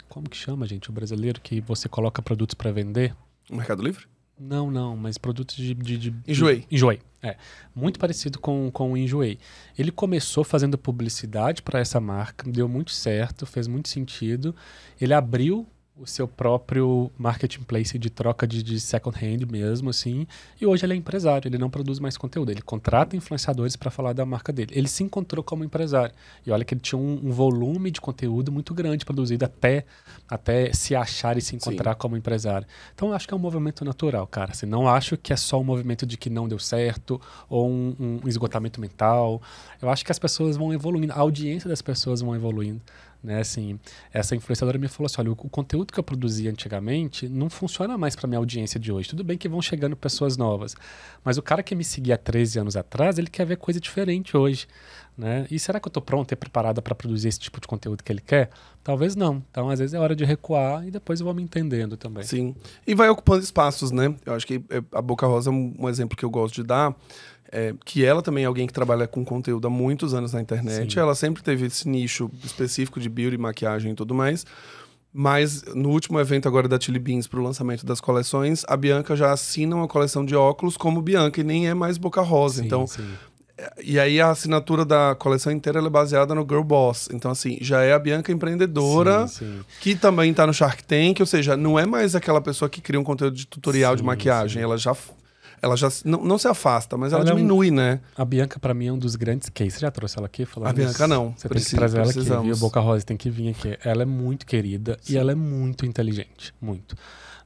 Como que chama, gente? O brasileiro que você coloca produtos para vender? O Mercado Livre? Não, não, mas produtos de. de, de enjoei. De, enjoei. É. Muito parecido com, com o Enjoei. Ele começou fazendo publicidade para essa marca, deu muito certo, fez muito sentido. Ele abriu o seu próprio marketplace de troca de, de second hand mesmo, assim. E hoje ele é empresário, ele não produz mais conteúdo, ele contrata influenciadores para falar da marca dele. Ele se encontrou como empresário. E olha que ele tinha um, um volume de conteúdo muito grande produzido até, até se achar e se encontrar Sim. como empresário. Então eu acho que é um movimento natural, cara. Assim, não acho que é só um movimento de que não deu certo ou um, um esgotamento mental. Eu acho que as pessoas vão evoluindo, a audiência das pessoas vão evoluindo né? Assim, essa influenciadora me falou assim: olha, o, conteúdo que eu produzia antigamente não funciona mais para minha audiência de hoje. Tudo bem que vão chegando pessoas novas, mas o cara que me seguia há 13 anos atrás, ele quer ver coisa diferente hoje. Né? E será que eu estou pronta e preparada para produzir esse tipo de conteúdo que ele quer? Talvez não. Então, às vezes é hora de recuar e depois eu vou me entendendo também. Sim. E vai ocupando espaços, né? Eu acho que é, a Boca Rosa é um exemplo que eu gosto de dar é, que ela também é alguém que trabalha com conteúdo há muitos anos na internet. Sim. Ela sempre teve esse nicho específico de beauty, maquiagem e tudo mais. Mas no último evento agora da Chili Beans para o lançamento das coleções, a Bianca já assina uma coleção de óculos como Bianca e nem é mais Boca Rosa. Sim, então, sim. É, e aí a assinatura da coleção inteira é baseada no Girl Boss. Então, assim, já é a Bianca empreendedora, sim, sim. que também está no Shark Tank, ou seja, não é mais aquela pessoa que cria um conteúdo de tutorial sim, de maquiagem. Ela já ela já não, não se afasta, mas ela, ela diminui, é um... né? A Bianca, para mim, é um dos grandes cases. Você já trouxe ela aqui? Falando a Bianca, isso? não. Você Preciso, tem que trazer precisamos. ela aqui, viu? Boca Rosa tem que vir aqui. Ela é muito querida Sim. e ela é muito inteligente. Muito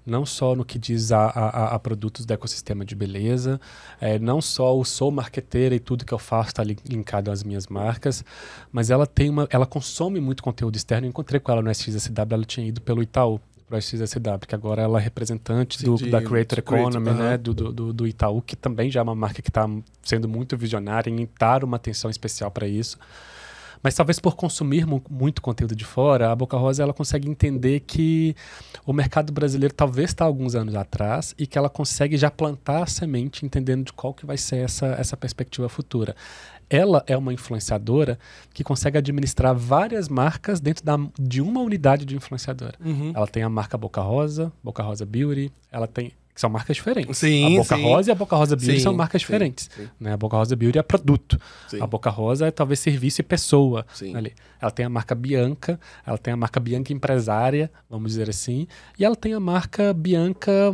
não só no que diz a, a, a produtos do ecossistema de beleza, é, não só o sou marqueteira e tudo que eu faço está linkado às minhas marcas, mas ela tem uma, ela consome muito conteúdo externo. Eu encontrei com ela no SXSW, ela tinha ido pelo Itaú para a XSW, que agora ela é representante do, de, da Creator Economy, creator, né? Do, do, do, Itaú, que também já é uma marca que está sendo muito visionária em dar uma atenção especial para isso. Mas talvez por consumir muito conteúdo de fora, a Boca Rosa ela consegue entender que o mercado brasileiro talvez está alguns anos atrás e que ela consegue já plantar a semente entendendo de qual que vai ser essa, essa perspectiva futura ela é uma influenciadora que consegue administrar várias marcas dentro da, de uma unidade de influenciadora. Uhum. Ela tem a marca Boca Rosa, Boca Rosa Beauty, ela tem. Que são marcas diferentes. Sim, a Boca sim. Rosa e a Boca Rosa Beauty sim, são marcas diferentes. Né? A Boca Rosa Beauty é produto. A Boca Rosa é talvez serviço e pessoa. Ali. Ela tem a marca Bianca, ela tem a marca Bianca Empresária, vamos dizer assim, e ela tem a marca Bianca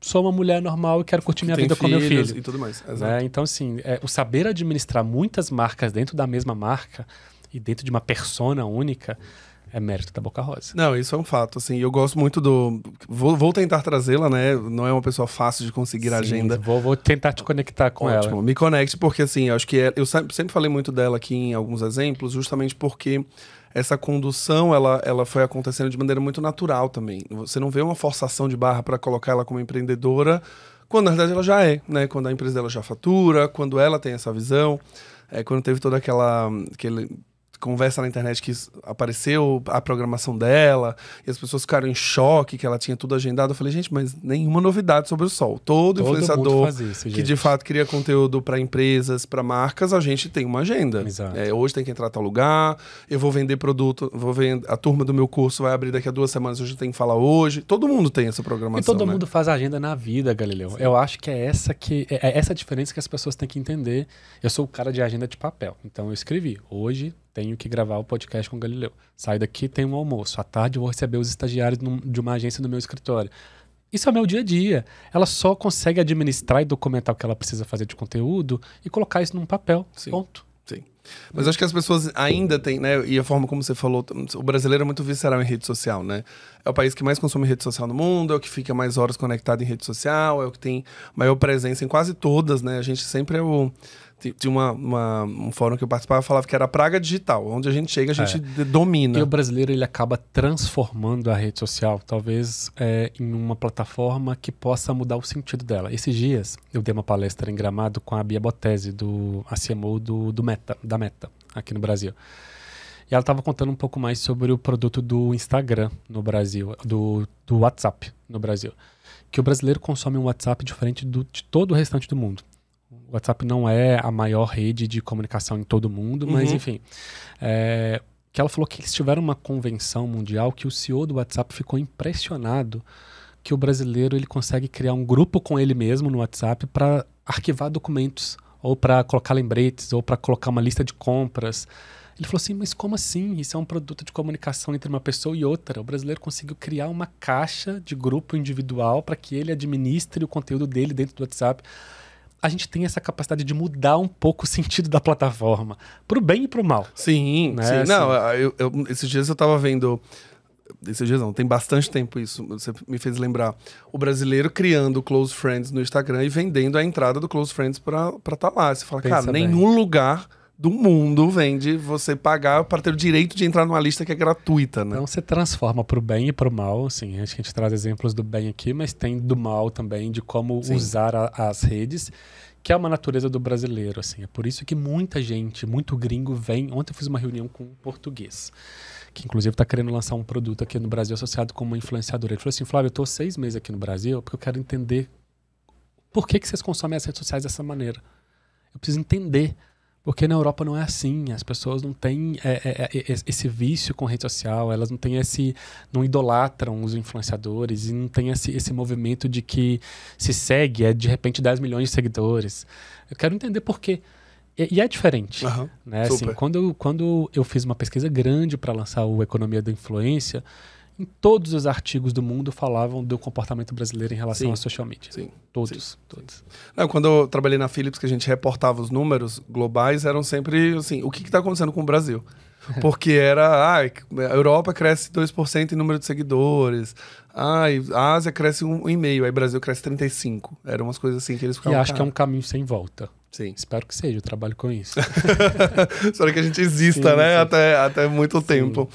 sou uma mulher normal e quero curtir minha Tem vida com meu filho. E tudo mais. Né? Então, assim, é, o saber administrar muitas marcas dentro da mesma marca e dentro de uma persona única é mérito da Boca Rosa. Não, isso é um fato. Assim, eu gosto muito do. Vou, vou tentar trazê-la, né? Não é uma pessoa fácil de conseguir Sim, agenda. Vou, vou tentar te conectar com Ótimo. ela. Me conecte, porque assim, eu acho que é, eu sempre falei muito dela aqui em alguns exemplos, justamente porque essa condução ela, ela foi acontecendo de maneira muito natural também. Você não vê uma forçação de barra para colocar ela como empreendedora, quando na verdade ela já é, né? Quando a empresa dela já fatura, quando ela tem essa visão. É, quando teve toda aquela aquele conversa na internet que apareceu a programação dela, e as pessoas ficaram em choque que ela tinha tudo agendado. Eu falei, gente, mas nenhuma novidade sobre o sol. Todo, Todo influenciador isso, que de fato cria conteúdo para empresas, para marcas, a gente tem uma agenda. É, hoje tem que entrar tal lugar, eu vou vender produto, vou vend... a turma do meu curso vai abrir daqui a duas semanas, hoje tem que falar hoje. Todo mundo tem essa programação. E todo né? mundo faz agenda na vida, Galileu. Sim. Eu acho que é essa que é, é essa diferença que as pessoas têm que entender. Eu sou o cara de agenda de papel, então eu escrevi hoje tenho que gravar o podcast com o Galileu. Saio daqui, tenho um almoço. À tarde, vou receber os estagiários de uma agência do meu escritório. Isso é o meu dia a dia. Ela só consegue administrar e documentar o que ela precisa fazer de conteúdo e colocar isso num papel. Sim. Ponto. Sim. Mas acho que as pessoas ainda têm, né? E a forma como você falou, o brasileiro é muito visceral em rede social, né? É o país que mais consome rede social no mundo, é o que fica mais horas conectado em rede social, é o que tem maior presença em quase todas, né? A gente sempre é o tinha uma, uma, um fórum que eu participava falava que era praga digital. Onde a gente chega, a gente é. domina. E o brasileiro ele acaba transformando a rede social, talvez é, em uma plataforma que possa mudar o sentido dela. Esses dias eu dei uma palestra em Gramado com a Bia Botese, do, a CMO do, do Meta, da Meta, aqui no Brasil. E ela estava contando um pouco mais sobre o produto do Instagram no Brasil, do, do WhatsApp no Brasil. Que o brasileiro consome um WhatsApp diferente do, de todo o restante do mundo o WhatsApp não é a maior rede de comunicação em todo mundo, uhum. mas enfim. É, que ela falou que eles tiveram uma convenção mundial que o CEO do WhatsApp ficou impressionado que o brasileiro ele consegue criar um grupo com ele mesmo no WhatsApp para arquivar documentos ou para colocar lembretes ou para colocar uma lista de compras. Ele falou assim, mas como assim? Isso é um produto de comunicação entre uma pessoa e outra. O brasileiro conseguiu criar uma caixa de grupo individual para que ele administre o conteúdo dele dentro do WhatsApp a gente tem essa capacidade de mudar um pouco o sentido da plataforma, pro bem e pro mal. Sim, né? sim. Assim. Não, eu, eu, esses dias eu tava vendo. Esses dias não, tem bastante tempo isso. Você me fez lembrar. O brasileiro criando Close Friends no Instagram e vendendo a entrada do Close Friends pra estar tá lá. Você fala, Pensa cara, bem. nenhum lugar do mundo vem de você pagar para ter o direito de entrar numa lista que é gratuita, né? Então você transforma para o bem e para o mal, assim, acho que a gente traz exemplos do bem aqui, mas tem do mal também, de como Sim. usar a, as redes, que é uma natureza do brasileiro, assim, é por isso que muita gente, muito gringo vem, ontem eu fiz uma reunião com um português, que inclusive está querendo lançar um produto aqui no Brasil associado com uma influenciadora, ele falou assim, Flávio, eu estou seis meses aqui no Brasil porque eu quero entender por que, que vocês consomem as redes sociais dessa maneira. Eu preciso entender porque na Europa não é assim, as pessoas não têm é, é, é esse vício com rede social, elas não têm esse. não idolatram os influenciadores e não tem esse, esse movimento de que se segue, é de repente 10 milhões de seguidores. Eu quero entender por quê. E, e é diferente. Uhum, né? Assim, Super. Assim, quando, quando eu fiz uma pesquisa grande para lançar o Economia da Influência, em todos os artigos do mundo falavam do comportamento brasileiro em relação ao social media. Sim. Todos. Sim, todos. Não, quando eu trabalhei na Philips, que a gente reportava os números globais, eram sempre assim: o que está acontecendo com o Brasil? É. Porque era, ai, a Europa cresce 2% em número de seguidores, ai, a Ásia cresce 1,5%, aí o Brasil cresce 35%. Eram umas coisas assim que eles ficavam. E acho cara. que é um caminho sem volta. Sim. Espero que seja, eu trabalho com isso. [laughs] Espero que a gente exista, sim, né? Sim. Até, até muito tempo.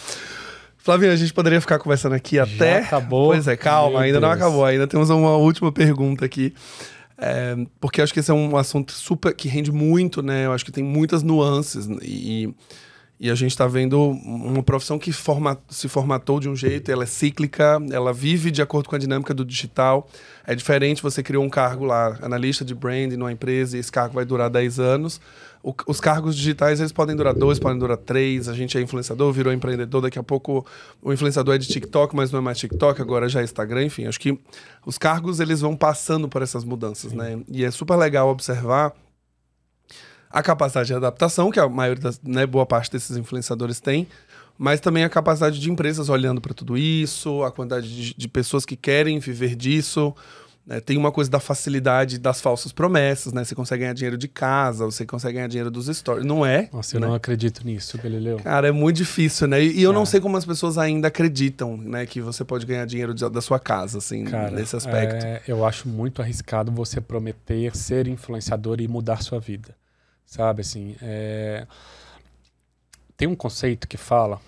Flavinho, a gente poderia ficar conversando aqui Já até. Acabou. Pois é, calma, Meu ainda Deus. não acabou. Ainda temos uma última pergunta aqui. É, porque eu acho que esse é um assunto super que rende muito, né? Eu acho que tem muitas nuances e, e e a gente está vendo uma profissão que forma, se formatou de um jeito, ela é cíclica, ela vive de acordo com a dinâmica do digital. É diferente, você criou um cargo lá, analista de branding numa empresa, e esse cargo vai durar 10 anos. O, os cargos digitais, eles podem durar dois, podem durar três. A gente é influenciador, virou empreendedor. Daqui a pouco o influenciador é de TikTok, mas não é mais TikTok, agora já é Instagram. Enfim, acho que os cargos, eles vão passando por essas mudanças, Sim. né? E é super legal observar a capacidade de adaptação, que a maioria das, né, boa parte desses influenciadores tem, mas também a capacidade de empresas olhando para tudo isso, a quantidade de, de, pessoas que querem viver disso. Né. Tem uma coisa da facilidade das falsas promessas, né? Você consegue ganhar dinheiro de casa, você consegue ganhar dinheiro dos stories. Não é. Nossa, eu né? não acredito nisso, Galileu. Cara, é muito difícil, né? E, e eu é. não sei como as pessoas ainda acreditam, né? Que você pode ganhar dinheiro de, da sua casa, assim, Cara, nesse aspecto. É, eu acho muito arriscado você prometer ser influenciador e mudar sua vida sabe? Assim, é... Tem um conceito que fala,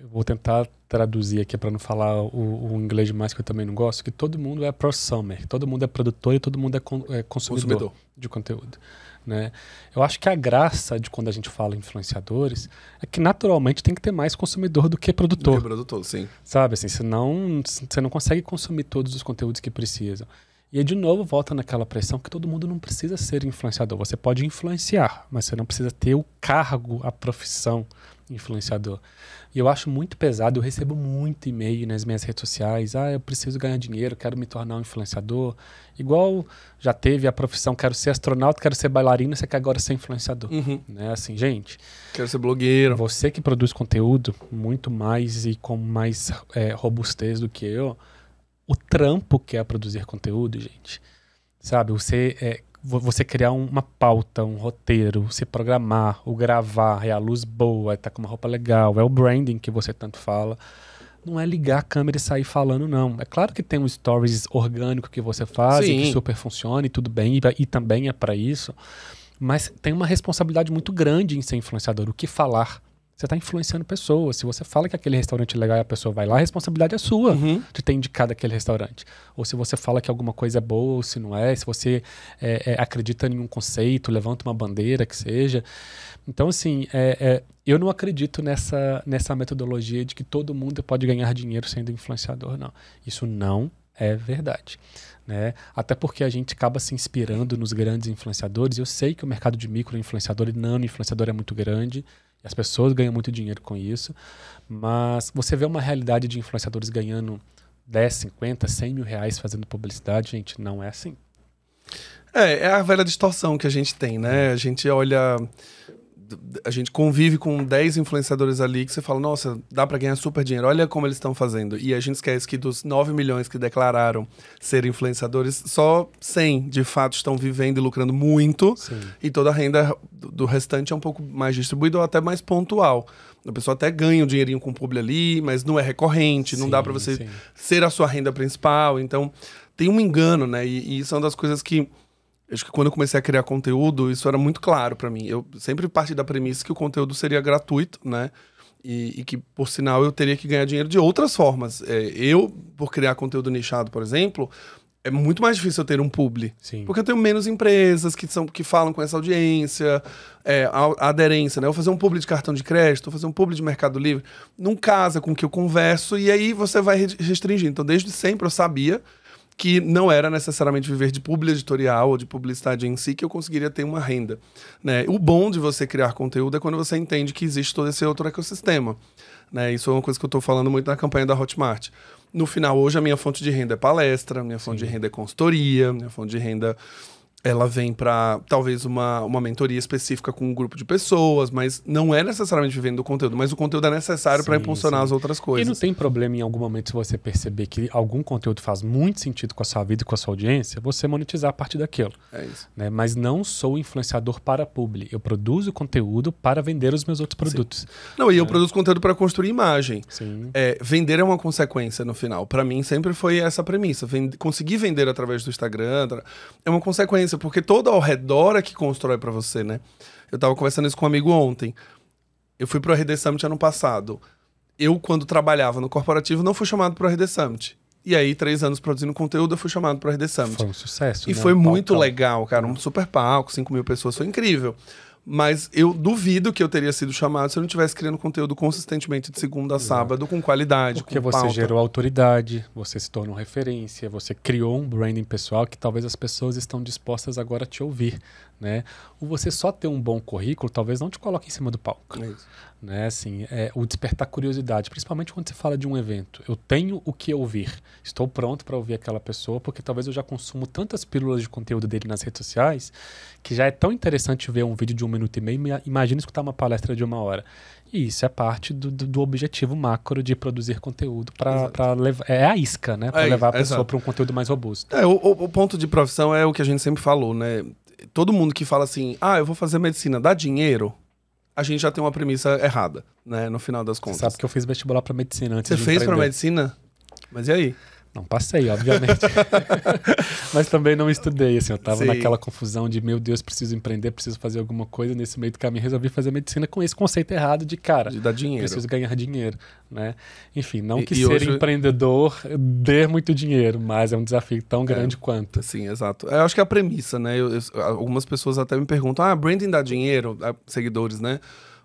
eu vou tentar traduzir aqui para não falar o, o, inglês demais que eu também não gosto, que todo mundo é prosumer, todo mundo é produtor e todo mundo é, con é consumidor, consumidor, de conteúdo. Né? Eu acho que a graça de quando a gente fala influenciadores é que naturalmente tem que ter mais consumidor do que produtor. Do que produtor, sim. Sabe assim, senão você não consegue consumir todos os conteúdos que precisa. E aí, de novo, volta naquela pressão que todo mundo não precisa ser influenciador. Você pode influenciar, mas você não precisa ter o cargo, a profissão influenciador. E eu acho muito pesado, eu recebo muito e-mail nas minhas redes sociais. Ah, eu preciso ganhar dinheiro, quero me tornar um influenciador. Igual já teve a profissão, quero ser astronauta, quero ser bailarina, você quer agora ser influenciador. Uhum. Né? Assim, gente. Quero ser blogueiro. Você que produz conteúdo muito mais e com mais é, robustez do que eu o trampo que é produzir conteúdo, gente. Sabe? Você é, você criar uma pauta, um roteiro, se programar, o gravar, é a luz boa, é tá com uma roupa legal, é o branding que você tanto fala. Não é ligar a câmera e sair falando, não. É claro que tem um stories orgânico que você faz, Sim. que super funciona e tudo bem, e, e também é para isso. Mas tem uma responsabilidade muito grande em ser influenciador, o que falar você está influenciando pessoas. Se você fala que aquele restaurante é legal e a pessoa vai lá, a responsabilidade é sua uhum. de ter indicado aquele restaurante. Ou se você fala que alguma coisa é boa ou se não é, se você é, é, acredita em um conceito, levanta uma bandeira, que seja. Então, assim, é, é eu não acredito nessa, nessa metodologia de que todo mundo pode ganhar dinheiro sendo influenciador, não. Isso não é verdade. Né? Até porque a gente acaba se inspirando nos grandes influenciadores. Eu sei que o mercado de micro influenciador e nano influenciador é muito grande. As pessoas ganham muito dinheiro com isso, mas você vê uma realidade de influenciadores ganhando 10, 50, 100 mil reais fazendo publicidade, gente, não é assim. É, é a velha distorção que a gente tem, né? A gente olha a gente convive com 10 influenciadores ali que você fala, nossa, dá para ganhar super dinheiro, olha como eles estão fazendo. E a gente esquece que dos 9 milhões que declararam ser influenciadores, só 100 de fato estão vivendo e lucrando muito. Sim. E toda a renda do restante é um pouco mais distribuída ou até mais pontual. A pessoa até ganha um dinheirinho com o público ali, mas não é recorrente, sim, não dá para você sim. ser a sua renda principal. Então, tem um engano, né? E, e são é das coisas que Acho que quando eu comecei a criar conteúdo, isso era muito claro para mim. Eu sempre parti da premissa que o conteúdo seria gratuito, né? E, e, que, por sinal, eu teria que ganhar dinheiro de outras formas. É, eu, por criar conteúdo nichado, por exemplo, é muito mais difícil eu ter um publi. Sim. Porque eu tenho menos empresas que, são, que falam com essa audiência, é, a, a, aderência, né? Eu vou fazer um publi de cartão de crédito, vou fazer um publi de Mercado Livre. Não casa com o que eu converso e aí você vai restringir. Então, desde sempre eu sabia que não era necessariamente viver de publi editorial ou de publicidade em si que eu conseguiria ter uma renda. Né? O bom de você criar conteúdo é quando você entende que existe todo esse outro ecossistema. Né? Isso é uma coisa que eu estou falando muito na campanha da Hotmart. No final, hoje, a minha fonte de renda é palestra, minha fonte Sim. de renda é consultoria, minha fonte de renda ela vem para talvez uma, uma mentoria específica com um grupo de pessoas, mas não é necessariamente vivendo o conteúdo, mas o conteúdo é necessário para impulsionar sim. as outras coisas. E não tem problema em algum momento se você perceber que algum conteúdo faz muito sentido com a sua vida e com a sua audiência, você monetizar a partir daquilo. É isso. Né? Mas não sou influenciador para publi. Eu produzo conteúdo para vender os meus outros produtos. Sim. Não, e eu é. produzo conteúdo para construir imagem. Sim. É, vender é uma consequência no final. Para mim sempre foi essa premissa. Vend conseguir vender através do Instagram é uma consequência diferença, porque todo ao redor é que constrói para você, né? Eu tava conversando isso com um amigo ontem. Eu fui pro RD Summit ano passado. Eu, quando trabalhava no corporativo, não fui chamado pro RD Summit. E aí, três anos produzindo conteúdo, eu fui chamado pro RD Summit. Foi um sucesso. E né? foi muito legal, cara. Um super palco, 5 mil pessoas, foi incrível. Mas eu duvido que eu teria sido chamado se eu não estivesse criando conteúdo consistentemente de segunda a sábado, com qualidade. Porque com você pauta. gerou autoridade, você se tornou referência, você criou um branding pessoal que talvez as pessoas estão dispostas agora a te ouvir né? O você só ter um bom currículo talvez não te coloque em cima do palco. É né? Assim, é, o despertar curiosidade, principalmente quando você fala de um evento. Eu tenho o que ouvir. Estou pronto para ouvir aquela pessoa, porque talvez eu já consumo tantas pílulas de conteúdo dele nas redes sociais que já é tão interessante ver um vídeo de um minuto e meio. Imagina escutar uma palestra de uma hora. E isso é parte do, do, do objetivo macro de produzir conteúdo para levar. É a isca, né? Para é, levar a pessoa para um conteúdo mais robusto. É, o, o ponto de profissão é o que a gente sempre falou, né? todo mundo que fala assim, ah, eu vou fazer medicina, dá dinheiro, a gente já tem uma premissa errada, né? No final das contas. Você sabe que eu fiz vestibular para medicina antes Você fez para medicina? Mas e aí? Não passei, obviamente. [laughs] Mas também não estudei, assim, eu estava Sim. naquela confusão de, meu Deus, preciso empreender, preciso fazer alguma coisa nesse meio do caminho. Resolvi fazer medicina com esse conceito errado de cara. De dar dinheiro. Preciso ganhar dinheiro, né? Enfim, não que e ser hoje... empreendedor dê muito dinheiro, mas é um desafio tão é. grande é, quanto. Sim, exato. Eu acho que é a premissa, né? Eu, eu, algumas pessoas até me perguntam, ah, branding dá dinheiro? Ah, seguidores, né?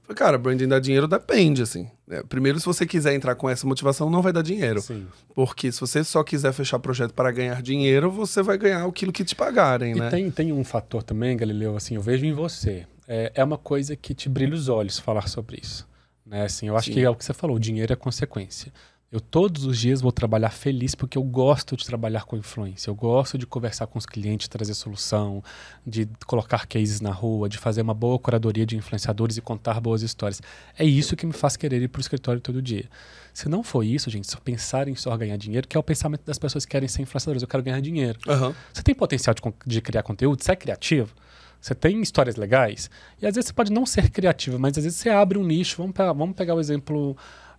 Falei, cara, branding dá dinheiro? Depende, assim. Né? primeiro, se você quiser entrar com essa motivação, não vai dar dinheiro. Sim. Porque se você só quiser fechar projeto para ganhar dinheiro, você vai ganhar aquilo que te pagarem, e né? Tem, tem um fator também, Galileu, assim, eu vejo em você. É, é uma coisa que te brilha os olhos falar sobre isso. Né? Assim, eu acho Sim. que é o que você falou, o dinheiro é consequência. Eu todos os dias vou trabalhar feliz porque eu gosto de trabalhar com influência. Eu gosto de conversar com os clientes, trazer solução, de colocar cases na rua, de fazer uma boa curadoria de influenciadores e contar boas histórias. É isso que me faz querer ir para o escritório todo dia. Se não for isso, gente, só pensar em só ganhar dinheiro, que é o pensamento das pessoas que querem ser influenciadores. Eu quero ganhar dinheiro. Uhum. Você tem potencial de, de criar conteúdo? Você é criativo? Você tem histórias legais? E às vezes você pode não ser criativo, mas às vezes você abre um nicho. Vamos, vamos pegar o exemplo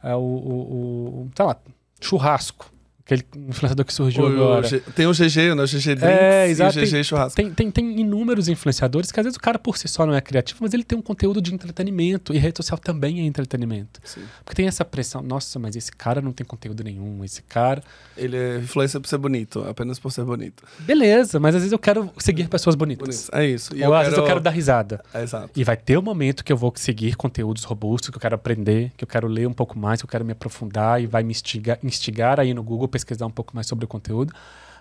é, o, o, o, sei lá, churrasco. Aquele influenciador que surgiu o, agora. tem o GG, né? O GG Drinks é, exato, e o GG tem, Churrasco. Tem, tem, tem, inúmeros influenciadores que às vezes o cara por si só não é criativo, mas ele tem um conteúdo de entretenimento. E rede social também é entretenimento. Sim. Porque tem essa pressão. Nossa, mas esse cara não tem conteúdo nenhum. Esse cara... Ele é por ser bonito. Apenas por ser bonito. Beleza, mas às vezes eu quero seguir pessoas bonitas. É isso. E Ou às quero... vezes eu quero dar risada. É, exato. E vai ter um momento que eu vou seguir conteúdos robustos, que eu quero aprender, que eu quero ler um pouco mais, que eu quero me aprofundar e vai me instigar, instigar aí no Google pesquisar um pouco mais sobre o conteúdo.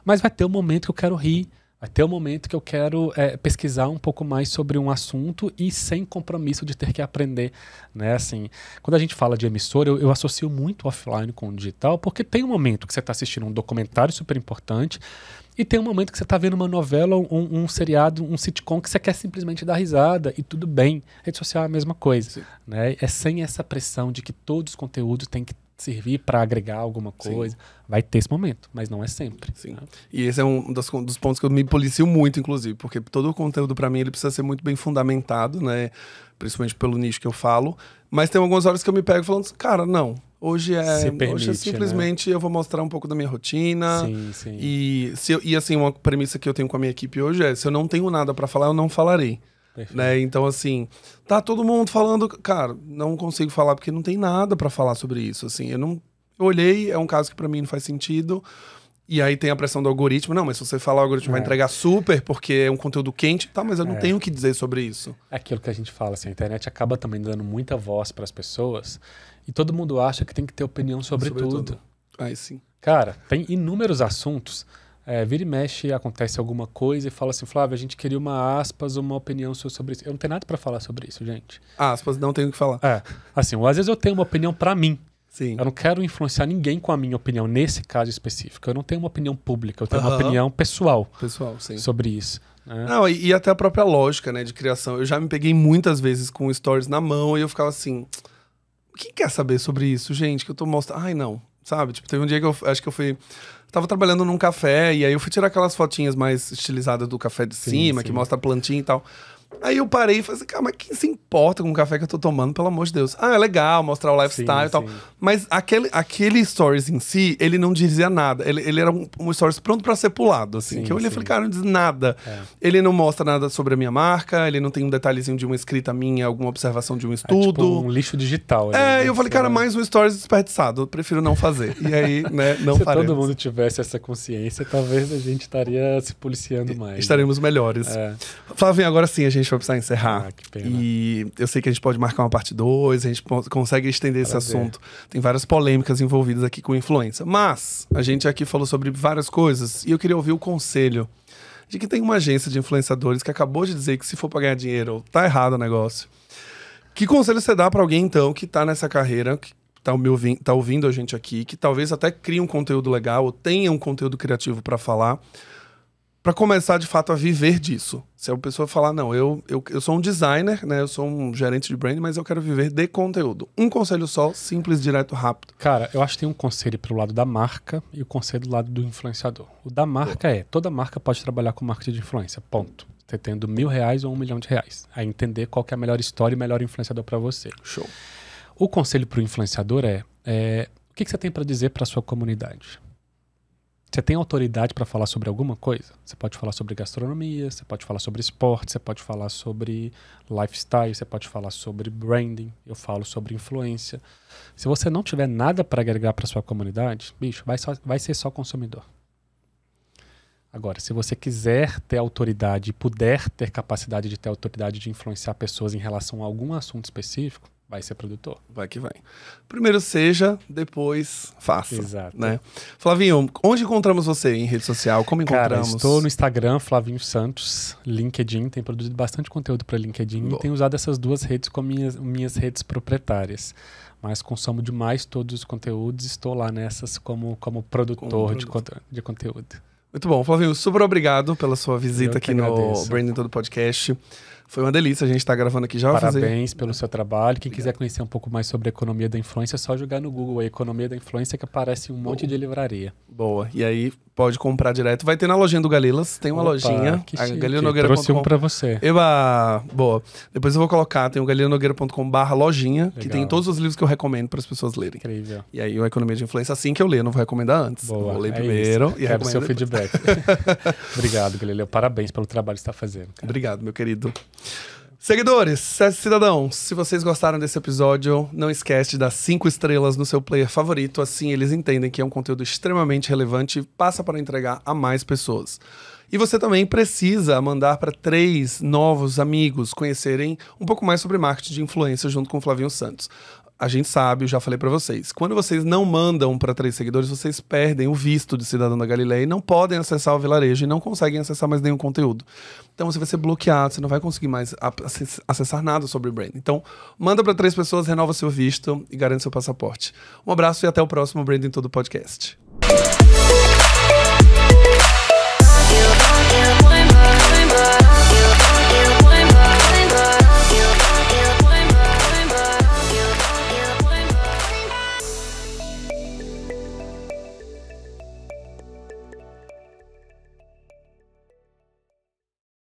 Mas vai ter um momento que eu quero rir, vai ter um momento que eu quero é, pesquisar um pouco mais sobre um assunto e sem compromisso de ter que aprender, né? Assim, quando a gente fala de emissora, eu, eu associo muito offline com o digital, porque tem um momento que você está assistindo um documentário super importante e tem um momento que você está vendo uma novela, um, um, seriado, um sitcom que você quer simplesmente dar risada e tudo bem. Rede social é a mesma coisa. Né? É sem essa pressão de que todos os conteúdos têm que servir para agregar alguma coisa. Sim. Vai ter esse momento, mas não é sempre. Sim. Né? E esse é um dos, dos, pontos que eu me policio muito, inclusive, porque todo o conteúdo para mim ele precisa ser muito bem fundamentado, né? Principalmente pelo nicho que eu falo. Mas tem algumas horas que eu me pego falando, cara, não. Hoje é, permite, hoje é né? simplesmente né? eu vou mostrar um pouco da minha rotina. Sim, sim. E, se eu, e assim, uma premissa que eu tenho com a minha equipe hoje é: se eu não tenho nada para falar, eu não falarei né? Então, assim, tá todo mundo falando, cara, não consigo falar porque não tem nada para falar sobre isso, assim, eu não eu olhei, é um caso que para mim não faz sentido. E aí tem a pressão do algoritmo. Não, mas se você falar, o algoritmo é. vai entregar super, porque é um conteúdo quente. Tá, mas eu não é. tenho o que dizer sobre isso. É aquilo que a gente fala, assim, a internet acaba também dando muita voz para as pessoas. E todo mundo acha que tem que ter opinião sobre, sobre tudo. tudo. Aí sim. Cara, tem inúmeros assuntos é, vira e mexe, acontece alguma coisa e fala assim, Flávio, a gente queria uma aspas, uma opinião sua sobre isso. Eu não tenho nada para falar sobre isso, gente. Ah, aspas, não tenho o que falar. É, assim, ou às vezes eu tenho uma opinião para mim. Sim. Eu não quero influenciar ninguém com a minha opinião nesse caso específico. Eu não tenho uma opinião pública, eu tenho uhum. uma opinião pessoal. Pessoal, sim. Sobre isso. Né? Não, e, e até a própria lógica, né, de criação. Eu já me peguei muitas vezes com stories na mão e eu ficava assim, quem quer saber sobre isso, gente? Que eu tô mostrando. Ai, não. Sabe? Tipo, teve um dia que eu acho que eu fui tava trabalhando num café, e aí eu fui tirar aquelas fotinhas mais estilizadas do café de sim, cima, sim. que mostra a plantinha e tal. Aí eu parei e falei assim, cara, mas quem se importa com o café que eu tô tomando, pelo amor de Deus? Ah, é legal mostrar o lifestyle sim, e tal. Sim. Mas aquele, aquele stories em si, ele não dizia nada. Ele, ele era um, um stories pronto para ser pulado, assim. Sim, que eu olhei e falei, cara, não diz nada. É. Ele não mostra nada sobre a minha marca, ele não tem um detalhezinho de uma escrita minha, alguma observação de um estudo. É, tipo um lixo digital. É, né? eu falei, cara, mais um stories desperdiçado. Eu prefiro não fazer. E aí, né, [laughs] não se faremos. Se todo mundo tivesse essa consciência, talvez a gente estaria se policiando mais. Né? Estaremos melhores. É. agora sim, a gente gente vai precisar encerrar. Ah, e eu sei que a gente pode marcar uma parte 2, a gente consegue estender Prazer. esse assunto. Tem várias polêmicas envolvidas aqui com influência. Mas a gente aqui falou sobre várias coisas e eu queria ouvir o conselho de que tem uma agência de influenciadores que acabou de dizer que se for pagar dinheiro, tá errado o negócio. Que conselho você dá para alguém, então, que tá nessa carreira, que tá, me ouvindo, tá ouvindo a gente aqui, que talvez até crie um conteúdo legal ou tenha um conteúdo criativo para falar, para começar de fato a viver disso. Se a pessoa falar, não, eu, eu, eu sou um designer, né? Eu sou um gerente de brand, mas eu quero viver de conteúdo. Um conselho só, simples, direto, rápido. Cara, eu acho que tem um conselho pro lado da marca e o um conselho do lado do influenciador. O da marca é, toda marca pode trabalhar com marketing de influência, ponto. Você tendo mil reais ou um milhão de reais. A entender qual é a melhor história e melhor influenciador para você. Show. O conselho para o influenciador é, é o que, que você tem para dizer para sua comunidade? Você tem autoridade para falar sobre alguma coisa? Você pode falar sobre gastronomia, você pode falar sobre esporte, você pode falar sobre lifestyle, você pode falar sobre branding, eu falo sobre influência. Se você não tiver nada para agregar para sua comunidade, bicho, vai, só, vai ser só consumidor. Agora, se você quiser ter autoridade e puder ter capacidade de ter autoridade de influenciar pessoas em relação a algum assunto específico, vai ser produtor. Vai que vai. Primeiro seja, depois faça. Exato. Né? Flavinho, onde encontramos você em rede social? Como Cara, encontramos? estou no Instagram, Flavinho Santos, LinkedIn, tem produzido bastante conteúdo para LinkedIn Bom. e tenho usado essas duas redes como minhas, minhas redes proprietárias. Mas consumo demais todos os conteúdos, estou lá nessas como, como produtor como de, de conteúdo. Muito bom, Flavinho, super obrigado pela sua visita aqui agradeço. no Branding Todo Podcast. Foi uma delícia, a gente está gravando aqui já. Parabéns pelo seu trabalho. Quem Obrigado. quiser conhecer um pouco mais sobre a economia da influência, é só jogar no Google a economia da influência que aparece um Boa. monte de livraria. Boa. E aí pode comprar direto. Vai ter na lojinha do Galilas, tem uma Opa, lojinha. Que a Trouxe um para você. Eba! Boa. Depois eu vou colocar, tem o galilanogueira.com/barra lojinha, Legal. que tem todos os livros que eu recomendo para as pessoas lerem. Incrível. E aí o Economia de Influência, assim que eu ler, não vou recomendar antes. Boa. vou ler é primeiro isso. e Quero seu depois. feedback. [laughs] Obrigado, Galileu. Parabéns pelo trabalho que está fazendo. Cara. Obrigado, meu querido. Seguidores, cidadãos, se vocês gostaram desse episódio, não esquece de dar cinco estrelas no seu player favorito, assim eles entendem que é um conteúdo extremamente relevante e passa para entregar a mais pessoas. E você também precisa mandar para três novos amigos conhecerem um pouco mais sobre marketing de influência junto com o Flavinho Santos a gente sabe, eu já falei para vocês, quando vocês não mandam para três seguidores, vocês perdem o visto de cidadão da Galileia e não podem acessar o vilarejo e não conseguem acessar mais nenhum conteúdo. Então você vai ser bloqueado, você não vai conseguir mais acessar nada sobre o brand. Então, manda para três pessoas, renova seu visto e garante seu passaporte. Um abraço e até o próximo em Todo Podcast.